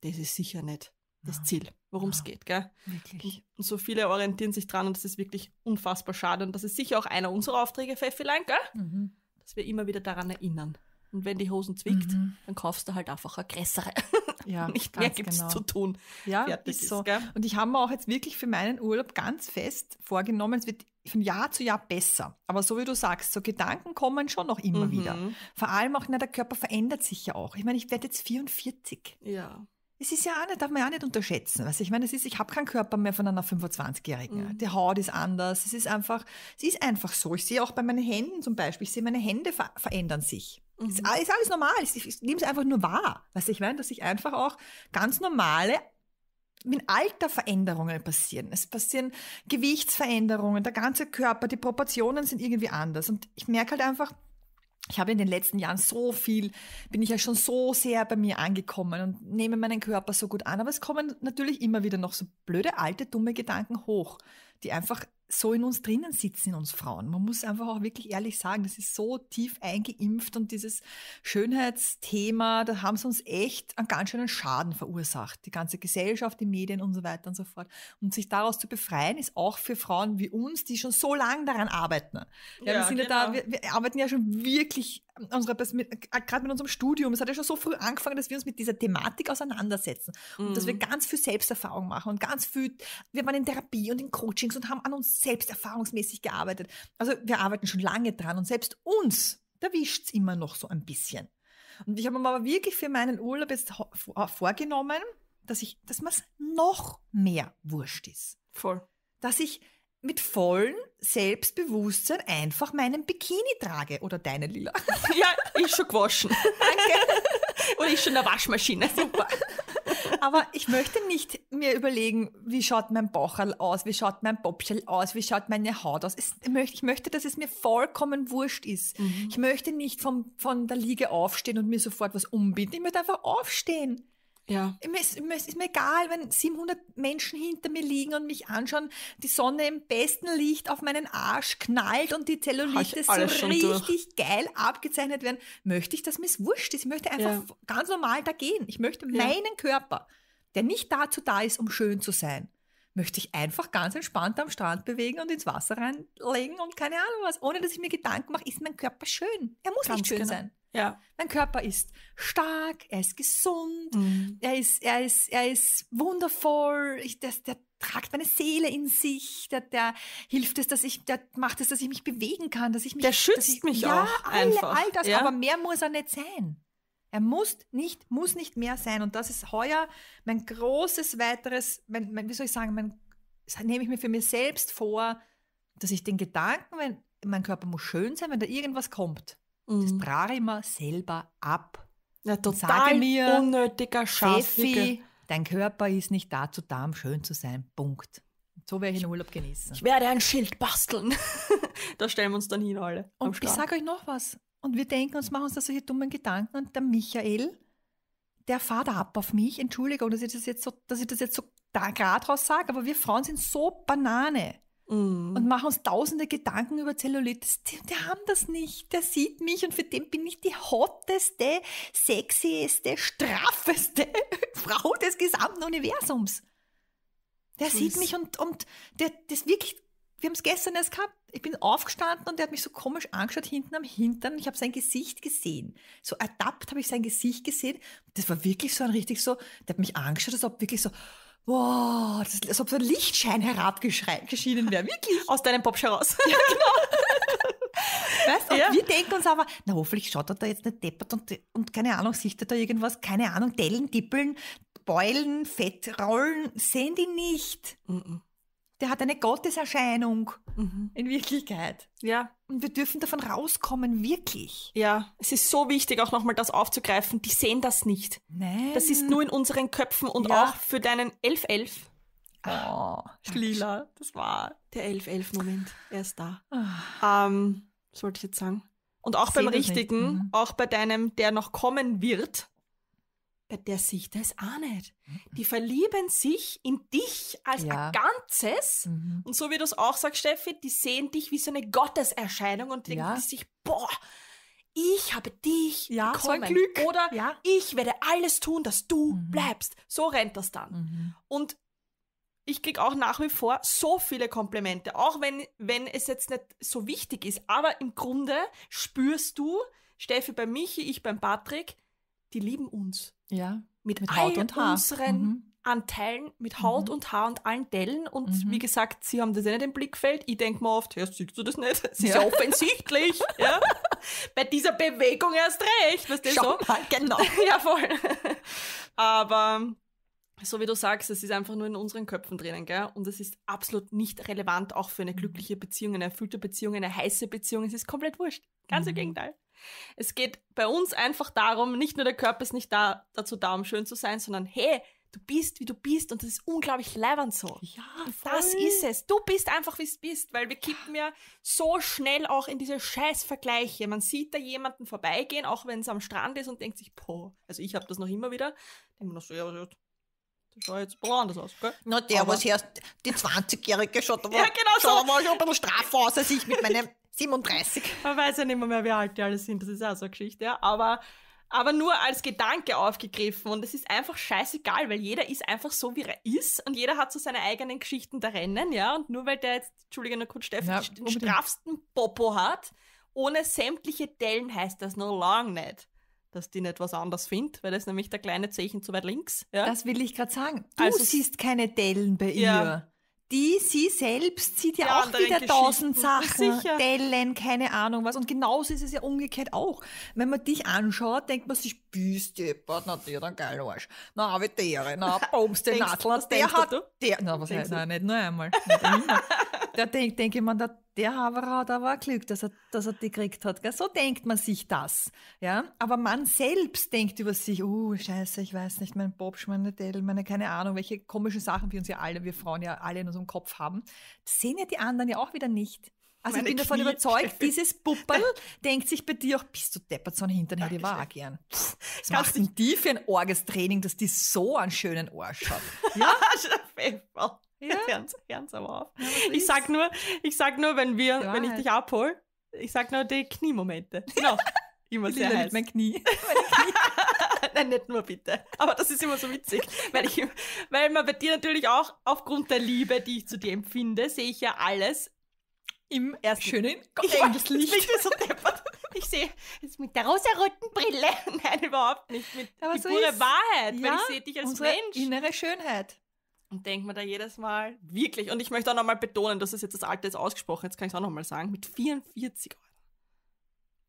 das ist sicher nicht das ja. Ziel, worum es ja. geht, gell? Wirklich. Und so viele orientieren sich dran und das ist wirklich unfassbar schade und das ist sicher auch einer unserer Aufträge, Pfeffelein, gell? Mhm. Dass wir immer wieder daran erinnern. Und wenn die Hosen zwickt, mhm. dann kaufst du halt einfach eine größere ja, nicht mehr gibt es genau. zu tun. Ja, Fertig ist so. Ist, und ich habe mir auch jetzt wirklich für meinen Urlaub ganz fest vorgenommen, es wird von Jahr zu Jahr besser. Aber so wie du sagst, so Gedanken kommen schon noch immer mhm. wieder. Vor allem auch, na, der Körper verändert sich ja auch. Ich meine, ich werde jetzt 44. Ja. Es ist ja auch nicht, darf man ja auch nicht unterschätzen. Also ich meine, es ist, ich habe keinen Körper mehr von einer 25-Jährigen. Mhm. Die Haut ist anders. Es ist einfach, es ist einfach so. Ich sehe auch bei meinen Händen zum Beispiel, ich sehe, meine Hände ver verändern sich. Mhm. Ist, ist, alles normal. Ich, ich, ich nehme es einfach nur wahr. Weißt ich meine, dass ich einfach auch ganz normale mit alter Veränderungen passieren. Es passieren Gewichtsveränderungen, der ganze Körper, die Proportionen sind irgendwie anders. Und ich merke halt einfach, ich habe in den letzten Jahren so viel, bin ich ja schon so sehr bei mir angekommen und nehme meinen Körper so gut an. Aber es kommen natürlich immer wieder noch so blöde, alte, dumme Gedanken hoch, die einfach so in uns drinnen sitzen, in uns Frauen. Man muss einfach auch wirklich ehrlich sagen, das ist so tief eingeimpft und dieses Schönheitsthema, da haben sie uns echt einen ganz schönen Schaden verursacht. Die ganze Gesellschaft, die Medien und so weiter und so fort. Und sich daraus zu befreien, ist auch für Frauen wie uns, die schon so lange daran arbeiten. Ja, ja wir, sind genau. ja da, genau. wir, wir arbeiten ja schon wirklich unserer, äh, gerade mit unserem Studium, es hat ja schon so früh angefangen, dass wir uns mit dieser Thematik auseinandersetzen und dass wir mhm. ganz viel Selbsterfahrung machen und ganz viel, wir waren in Therapie und in Coachings und haben an uns selbst erfahrungsmäßig gearbeitet. Also wir arbeiten schon lange dran und selbst uns, da wischt es immer noch so ein bisschen. Und ich habe mir aber wirklich für meinen Urlaub jetzt äh, vorgenommen, dass ich, dass mir es noch mehr wurscht ist. Voll. Dass ich mit vollem Selbstbewusstsein einfach meinen Bikini trage. Oder deine Lila. Ja, ich schon gewaschen. Danke. Oder ich schon eine Waschmaschine. Super. Aber ich möchte nicht mir überlegen, wie schaut mein Baucherl aus, wie schaut mein Popschell aus, wie schaut meine Haut aus. Es, ich möchte, dass es mir vollkommen wurscht ist. Mhm. Ich möchte nicht vom, von der Liege aufstehen und mir sofort was umbinden. Ich möchte einfach aufstehen. Ja. Es, es ist mir egal, wenn 700 Menschen hinter mir liegen und mich anschauen, die Sonne im besten Licht auf meinen Arsch knallt und die Zellulite so richtig durch. geil abgezeichnet werden, möchte ich, dass mir es wurscht ist. Ich möchte einfach ja. ganz normal da gehen. Ich möchte ja. meinen Körper, der nicht dazu da ist, um schön zu sein, möchte ich einfach ganz entspannt am Strand bewegen und ins Wasser reinlegen und keine Ahnung was, ohne dass ich mir Gedanken mache, ist mein Körper schön. Er muss ganz nicht schön genau. sein. Ja. Mein Körper ist stark, er ist gesund, mhm. er, ist, er, ist, er ist wundervoll, ich, der, der tragt meine Seele in sich, der, der hilft es, dass ich, der macht es, dass ich mich bewegen kann, dass ich mich. Der schützt ich, mich ja, auch. Alle, einfach. all das, ja? aber mehr muss er nicht sein. Er muss nicht, muss nicht mehr sein. Und das ist heuer mein großes weiteres, mein, mein, wie soll ich sagen, mein, das nehme ich mir für mich selbst vor, dass ich den Gedanken, wenn mein Körper muss schön sein, wenn da irgendwas kommt, Mhm. Das trage ich mir selber ab. Ja, total sage mir, unnötiger Schaffi, dein Körper ist nicht dazu da, um schön zu sein. Punkt. So werde ich den Urlaub genießen. Ich werde ein Schild basteln. da stellen wir uns dann hin alle. Und ich sage euch noch was. Und wir denken uns, machen uns da solche dummen Gedanken. Und der Michael, der fahrt ab auf mich. Entschuldigung, dass ich das jetzt so, dass ich das jetzt so da gerade raus sage, aber wir Frauen sind so Banane. Mm. Und mhm. machen uns tausende Gedanken über Zellulit. Die, die, haben das nicht. Der sieht mich und für den bin ich die hotteste, sexieste, straffeste Frau des gesamten Universums. Der Süß. sieht mich und, und der, das wirklich, wir haben es gestern erst gehabt. Ich bin aufgestanden und der hat mich so komisch angeschaut hinten am Hintern. Ich habe sein Gesicht gesehen. So adapt habe ich sein Gesicht gesehen. Das war wirklich so ein richtig so, der hat mich angeschaut, als ob wirklich so, wow, das ist, als ob so ein Lichtschein herabgeschienen wäre, wirklich. Aus deinem Popsch heraus. Ja, genau. weißt du, ja. wir denken uns aber, na hoffentlich schaut er da jetzt nicht deppert und, und keine Ahnung, sieht er da irgendwas, keine Ahnung, Dellen, Dippeln, Beulen, Fettrollen, sehen die nicht. Mm -mm der hat eine Gotteserscheinung mhm. in Wirklichkeit. Ja. Und wir dürfen davon rauskommen, wirklich. Ja, es ist so wichtig, auch nochmal das aufzugreifen. Die sehen das nicht. Nein. Das ist nur in unseren Köpfen und ja. auch für deinen 1111. Ah, oh, Schlila, das war der 11-11-Moment. Er ist da. Oh. Ähm, sollte ich jetzt sagen. Und auch ich beim Richtigen, mhm. auch bei deinem, der noch kommen wird, bei der sieht er es auch nicht. Mhm. Die verlieben sich in dich als ja. ein Ganzes. Mhm. Und so wie du es auch sagst, Steffi, die sehen dich wie so eine Gotteserscheinung und denken ja. sich, boah, ich habe dich ja, bekommen. So ein Glück. Oder ja. ich werde alles tun, dass du mhm. bleibst. So rennt das dann. Mhm. Und ich kriege auch nach wie vor so viele Komplimente, auch wenn, wenn es jetzt nicht so wichtig ist. Aber im Grunde spürst du, Steffi bei Michi, ich beim Patrick, die lieben uns. Ja. Mit, mit Haut und Haar. unseren mhm. Anteilen, mit mhm. Haut mhm. und Haar und allen Dellen. Und mhm. wie gesagt, sie haben das ja eh nicht im Blickfeld. Ich denke mir oft, hörst, siehst du das nicht? Das ist ja, ja offensichtlich. ja. Bei dieser Bewegung erst recht. Weißt du Schau so? mal, genau. ja, voll. Aber so wie du sagst, es ist einfach nur in unseren Köpfen drinnen, gell? Und es ist absolut nicht relevant auch für eine mhm. glückliche Beziehung, eine erfüllte Beziehung, eine heiße Beziehung. Es ist komplett wurscht. Ganz im mhm. Gegenteil. Es geht bei uns einfach darum, nicht nur der Körper ist nicht da, dazu da, um schön zu sein, sondern hey, du bist, wie du bist und das ist unglaublich leibend so. Ja, voll. Das ist es. Du bist einfach, wie es bist, weil wir kippen ja so schnell auch in diese Scheißvergleiche. Man sieht da jemanden vorbeigehen, auch wenn es am Strand ist und denkt sich, boah, also ich habe das noch immer wieder, denke mir noch so, ja, was das schaut jetzt ein bisschen anders aus, gell? Na, der, Aber was erst die 20-Jährige schaut, aber, ja, genau schaut so. aber schon ein bisschen straff aus als ich mit meinem 37. Man weiß ja nicht mehr, wie alt die alle sind, das ist auch so eine Geschichte, ja. aber, aber nur als Gedanke aufgegriffen und es ist einfach scheißegal, weil jeder ist einfach so, wie er ist und jeder hat so seine eigenen Geschichten da rennen, ja, und nur weil der jetzt, Entschuldigung, kurz Steffen, ja, den unbedingt. straffsten Popo hat, ohne sämtliche Dellen heißt das noch lang nicht dass die nicht was anderes findet, weil das nämlich der kleine Zeichen zu weit links. Ja? Das will ich gerade sagen. Du also, siehst keine Dellen bei ihr. ja die sie selbst sieht ja, auch wieder tausend Sachen, Dellen, keine Ahnung was. Und genauso ist es ja umgekehrt auch. Wenn man dich anschaut, denkt man sich, bist deppert, na der dann geil Arsch. Na, aber der, na, bombst den Nadler, der hat, der, na, was heißt, na, nicht nur einmal. Nicht der denkt, denke man, der der Haberer hat aber Glück, dass er, dass er die gekriegt hat. Gell? So denkt man sich das. Ja? Aber man selbst denkt über sich, oh, scheiße, ich weiß nicht, mein Bobsch, meine Dell, meine, keine Ahnung, welche komischen Sachen wir uns ja alle, wir Frauen ja alle in unserem Kopf haben. Das sehen ja die anderen ja auch wieder nicht. Also meine ich bin Knie. davon überzeugt, dieses Puppel denkt sich bei dir auch, bist du deppert, so ein Hintern hätte ich aber auch gern. Pff, was macht denn die für ein Orges-Training, dass die so einen schönen Arsch hat? Ja? Ja? Ernst, ernst aber auf. Ja, ich sag nur, ich sag nur, wenn wir, ja, wenn ich halt. dich abhol, ich sag nur die Kniemomente. Genau. Immer sehr heiß. mein Knie. Knie. Nein, nicht nur bitte. Aber das ist immer so witzig, weil ich, weil man bei dir natürlich auch aufgrund der Liebe, die ich zu dir empfinde, sehe ich ja alles im ersten schönen Gotteslicht. Ich, so ich sehe es mit der rosaroten Brille. Nein, überhaupt nicht. Mit Aber die so pure ist, Wahrheit, ja, weil ich sehe dich als unsere Mensch. Innere Schönheit. Und denke mir da jedes Mal, wirklich, und ich möchte auch nochmal betonen, dass es jetzt das Alte ist ausgesprochen, jetzt kann ich es auch nochmal sagen, mit 44 Euro.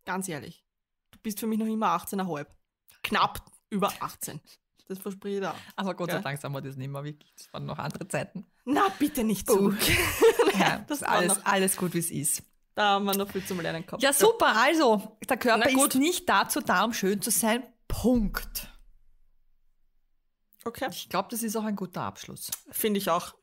Ganz ehrlich, du bist für mich noch immer 18,5. Knapp über 18. Das verspricht ich Aber Gott sei Dank sagen wir das nicht mehr wirklich. Das waren noch andere Zeiten. Na, bitte nicht zu. ja, das ist alles, alles gut, wie es ist. Da haben wir noch viel zum Lernen gehabt. Ja, super. Also, der Körper ist nicht dazu da, um schön zu sein. Punkt. Okay. Ich glaube, das ist auch ein guter Abschluss. Finde ich auch.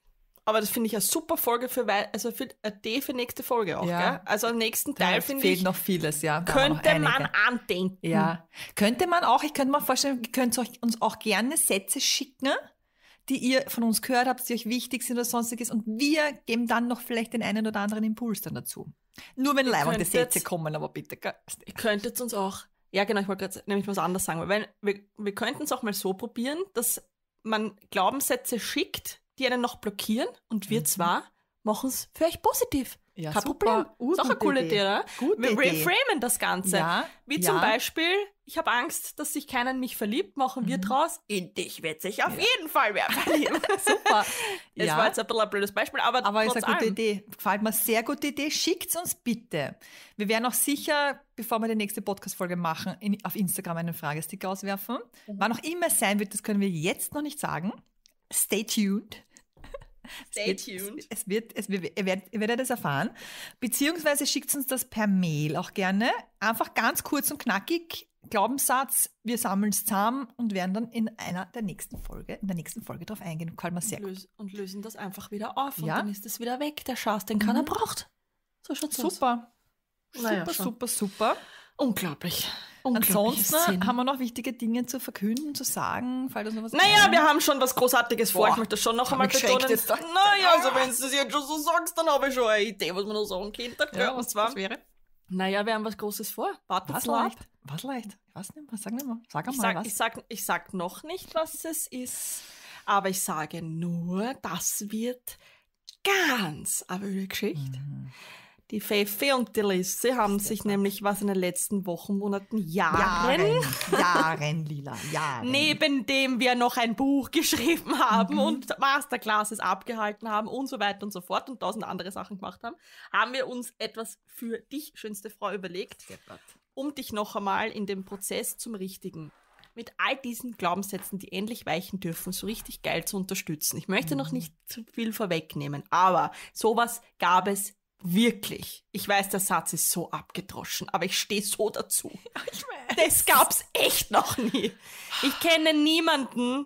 Aber das finde ich eine super Folge für, also für eine Idee für nächste Folge auch, ja. Gell? Also am nächsten Teil finde ich. fehlt noch vieles, ja. könnte man andenken. Ja. Könnte man auch, ich könnte mir vorstellen, ihr könnt uns auch gerne Sätze schicken, die ihr von uns gehört habt, die euch wichtig sind oder sonstiges. Und wir geben dann noch vielleicht den einen oder anderen Impuls dann dazu. Nur wenn leibende Sätze kommen, aber bitte. Ihr könntet uns auch ja, genau, ich wollte gerade nämlich was anderes sagen, weil wir, wir könnten es auch mal so probieren, dass man Glaubenssätze schickt, die einen noch blockieren und wir mhm. zwar machen es für euch positiv. Ja, Kein super. Problem. Uh, ist auch eine coole Idee. Idee. Gute wir reframen das Ganze. Ja, Wie ja. zum Beispiel, ich habe Angst, dass sich keiner in mich verliebt, machen wir mhm. draus. In dich wird sich auf ja. jeden Fall wer verlieben. Super. Das ja. war jetzt ein bisschen ein blödes Beispiel, aber, aber ist eine gute Idee. Gefällt mir sehr gute Idee. Schickt uns bitte. Wir werden auch sicher, bevor wir die nächste Podcast-Folge machen, in, auf Instagram einen Fragestick auswerfen. Mhm. Wann auch immer es sein wird, das können wir jetzt noch nicht sagen. Stay tuned. Stay es wird, tuned. Es wird, es wird, ihr, werdet, ihr werdet es erfahren. Beziehungsweise schickt uns das per Mail auch gerne. Einfach ganz kurz und knackig Glaubenssatz, wir sammeln es zusammen und werden dann in einer der nächsten Folge, in der nächsten Folge darauf eingehen. Karl sehr und, lösen, und lösen das einfach wieder auf ja? und dann ist es wieder weg, der Schaß, den mhm. keiner braucht. So schaut's super. aus. Naja, super, schon. super, super. Unglaublich. Ansonsten Sinn. haben wir noch wichtige Dinge zu verkünden, zu sagen, falls uns noch was Naja, kann. wir haben schon was Großartiges vor. Boah, ich möchte das schon noch einmal betonen. Naja, also wenn du es jetzt schon so sagst, dann habe ich schon eine Idee, was man noch sagen könnte. Ja, was, was wäre? Naja, wir haben was Großes vor. Warte was leicht? Was leicht? Ich weiß nicht mehr. Sag nicht mehr. Sag einmal ich sag, was. Ich sag, ich sag noch nicht, was es ist, aber ich sage nur, das wird ganz eine wilde Geschichte. Mhm. Die Verfehlung und die Sie haben sich klar. nämlich was in den letzten Wochen, Monaten, Jahren, Jahren, Jahren Lila, Jahren. Neben dem wir noch ein Buch geschrieben haben mhm. und Masterclasses abgehalten haben und so weiter und so fort und tausend andere Sachen gemacht haben, haben wir uns etwas für dich, schönste Frau, überlegt, um dich noch einmal in dem Prozess zum Richtigen mit all diesen Glaubenssätzen, die endlich weichen dürfen, so richtig geil zu unterstützen. Ich möchte mhm. noch nicht zu viel vorwegnehmen, aber sowas gab es Wirklich. Ich weiß, der Satz ist so abgedroschen, aber ich stehe so dazu. Ich weiß. Das gab's echt noch nie. Ich kenne niemanden,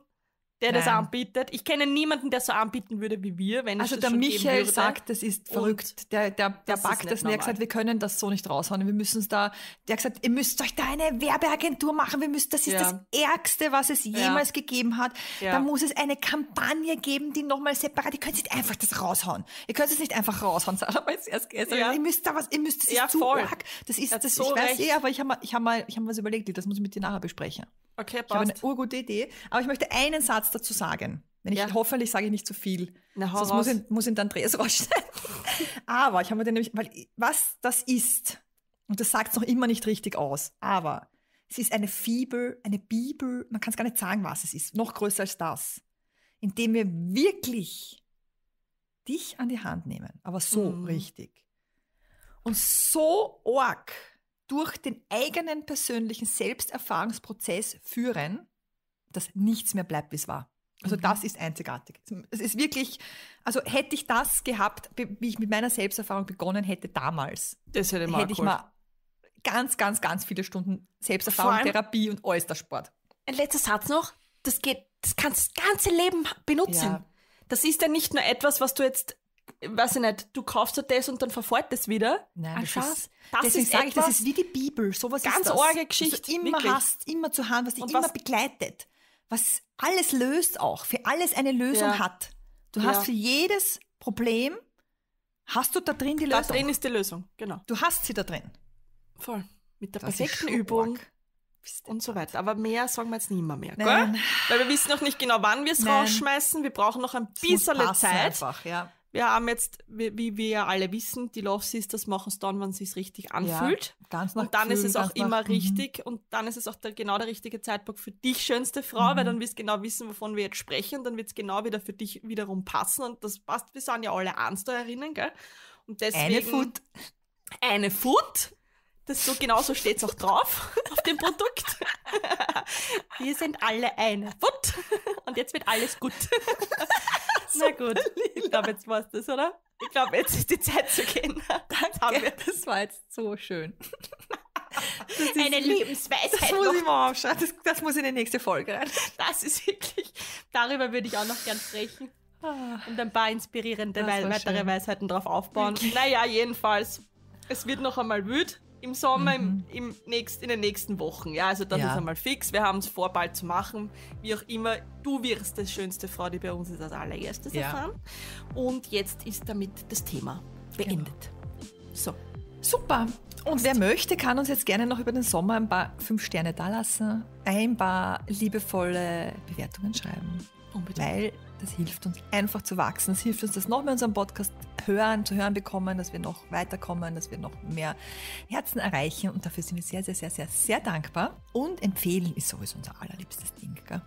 der Nein. das anbietet. Ich kenne niemanden, der so anbieten würde wie wir, wenn Also der Michael sagt, das ist verrückt. Und der der, der das backt das nicht. Er hat gesagt, wir können das so nicht raushauen. Wir müssen es da. Der hat gesagt, ihr müsst euch da eine Werbeagentur machen. Wir müssen, das ist ja. das Ärgste, was es jemals ja. gegeben hat. Ja. Da muss es eine Kampagne geben, die nochmal separat. Ihr könnt nicht einfach das raushauen. Ihr könnt es nicht einfach raushauen, Sarah, weil es erst gestern. Ja. Ihr müsst da was, ihr müsst das ja, ist voll. arg. Das ist das, so ich recht. weiß eh, aber ich habe mal, ich hab mal, ich hab mal was überlegt, das muss ich mit dir nachher besprechen. Okay, passt. Ich habe eine urgute Idee. Aber ich möchte einen Satz Satz dazu sagen. Wenn ich, ja. Hoffentlich sage ich nicht zu viel. Na, hau Sonst raus. muss ich, muss ich dann Andreas rausschneiden. Aber ich habe mir den nämlich, weil was das ist, und das sagt es noch immer nicht richtig aus, aber es ist eine Fibel, eine Bibel, man kann es gar nicht sagen, was es ist, noch größer als das, indem wir wirklich dich an die Hand nehmen, aber so mhm. richtig. Und so org durch den eigenen persönlichen Selbsterfahrungsprozess führen, dass nichts mehr bleibt, wie es war. Also mhm. das ist einzigartig. Es ist wirklich, also hätte ich das gehabt, wie ich mit meiner Selbsterfahrung begonnen hätte damals, das hätte, hätte ich mal ganz, ganz, ganz viele Stunden Selbsterfahrung, allem, Therapie und alles Ein letzter Satz noch, das geht, das kannst das ganze Leben benutzen. Ja. Das ist ja nicht nur etwas, was du jetzt weiß ich nicht, du kaufst dir das und dann verfolgt das wieder. Nein, Ach, das, das, ist, das deswegen ist sage ich, das ist wie die Bibel. Sowas ganz ist das. orge Geschichte. Was du immer wirklich. hast, immer zu Hand, was dich und immer was, begleitet was alles löst auch, für alles eine Lösung ja. hat. Du ja. hast für jedes Problem, hast du da drin die Lösung. Da drin ist die Lösung, genau. Du hast sie da drin. Voll. Mit der das perfekten Übung und so weiter. Aber mehr sagen wir jetzt nicht mehr, mehr Weil wir wissen noch nicht genau, wann wir es rausschmeißen. Wir brauchen noch ein bisschen Zeit. Einfach, ja wir haben jetzt, wie, wie wir ja alle wissen, die Love Sisters machen es dann, wenn es sich richtig anfühlt. Ja, ganz nach und dann Gefühl, ist es auch immer mhm. richtig und dann ist es auch der, genau der richtige Zeitpunkt für dich, schönste Frau, mhm. weil dann wirst du genau wissen, wovon wir jetzt sprechen und dann wird es genau wieder für dich wiederum passen und das passt. Wir sind ja alle Ansteuerinnen, gell? Und deswegen, eine Foot. Eine Foot. Das so, genau so steht es auch drauf auf dem Produkt. wir sind alle eine Foot und jetzt wird alles gut. Na gut, ich glaube, jetzt war es das, oder? Ich glaube, jetzt ist die Zeit zu gehen. Danke, das war jetzt so schön. Ist, Eine Lebensweisheit. Das muss ich mal aufschreiben. Das, das, muss in die nächste Folge rein. Das ist wirklich. Darüber würde ich auch noch gern sprechen. Ah. Und ein paar inspirierende weitere Weisheiten drauf aufbauen. Okay. Naja, jedenfalls. Es wird noch einmal wütend im Sommer, mhm. im, im nächst, in den nächsten Wochen. Ja, also das ja. ist einmal fix. Wir haben es vor, bald zu machen. Wie auch immer, du wirst die schönste Frau, die bei uns ist, als allererstes ja. erfahren. Und jetzt ist damit das Thema beendet. Genau. So. Super. Und wer möchte, kann uns jetzt gerne noch über den Sommer ein paar fünf Sterne dalassen, ein paar liebevolle Bewertungen schreiben. Unbedingt. Weil das hilft uns einfach zu wachsen. Es hilft uns, dass noch mehr unseren Podcast hören, zu hören bekommen, dass wir noch weiterkommen, dass wir noch mehr Herzen erreichen. Und dafür sind wir sehr, sehr, sehr, sehr, sehr dankbar. Und empfehlen ist sowieso unser allerliebstes Ding. Gell?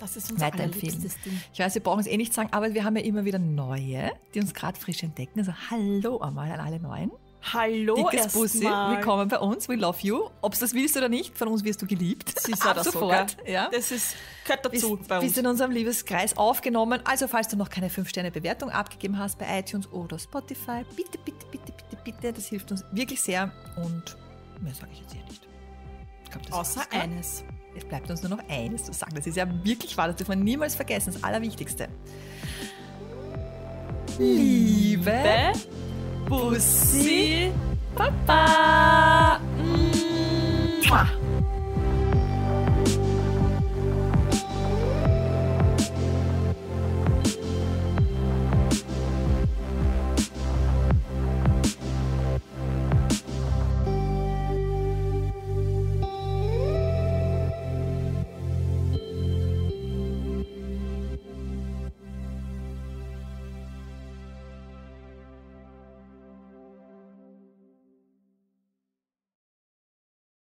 Das ist unser allerliebstes Ding. Ich weiß, wir brauchen es eh nicht sagen, aber wir haben ja immer wieder neue, die uns gerade frisch entdecken. Also hallo einmal an alle Neuen. Hallo Dickes Bussi, willkommen bei uns, we love you. Ob es das willst oder nicht, von uns wirst du geliebt. Sie ist Ab sofort. So, ja. Das ist, gehört dazu bist, bei uns. Bist in unserem Liebeskreis aufgenommen. Also falls du noch keine 5-Sterne-Bewertung abgegeben hast bei iTunes oder Spotify, bitte, bitte, bitte, bitte, bitte. Das hilft uns wirklich sehr und mehr sage ich jetzt hier nicht. Glaub, Außer eines. Es bleibt uns nur noch eines zu sagen. Das ist ja wirklich wahr, das dürfen wir niemals vergessen, das Allerwichtigste. Liebe Poussi Papa. Mouah.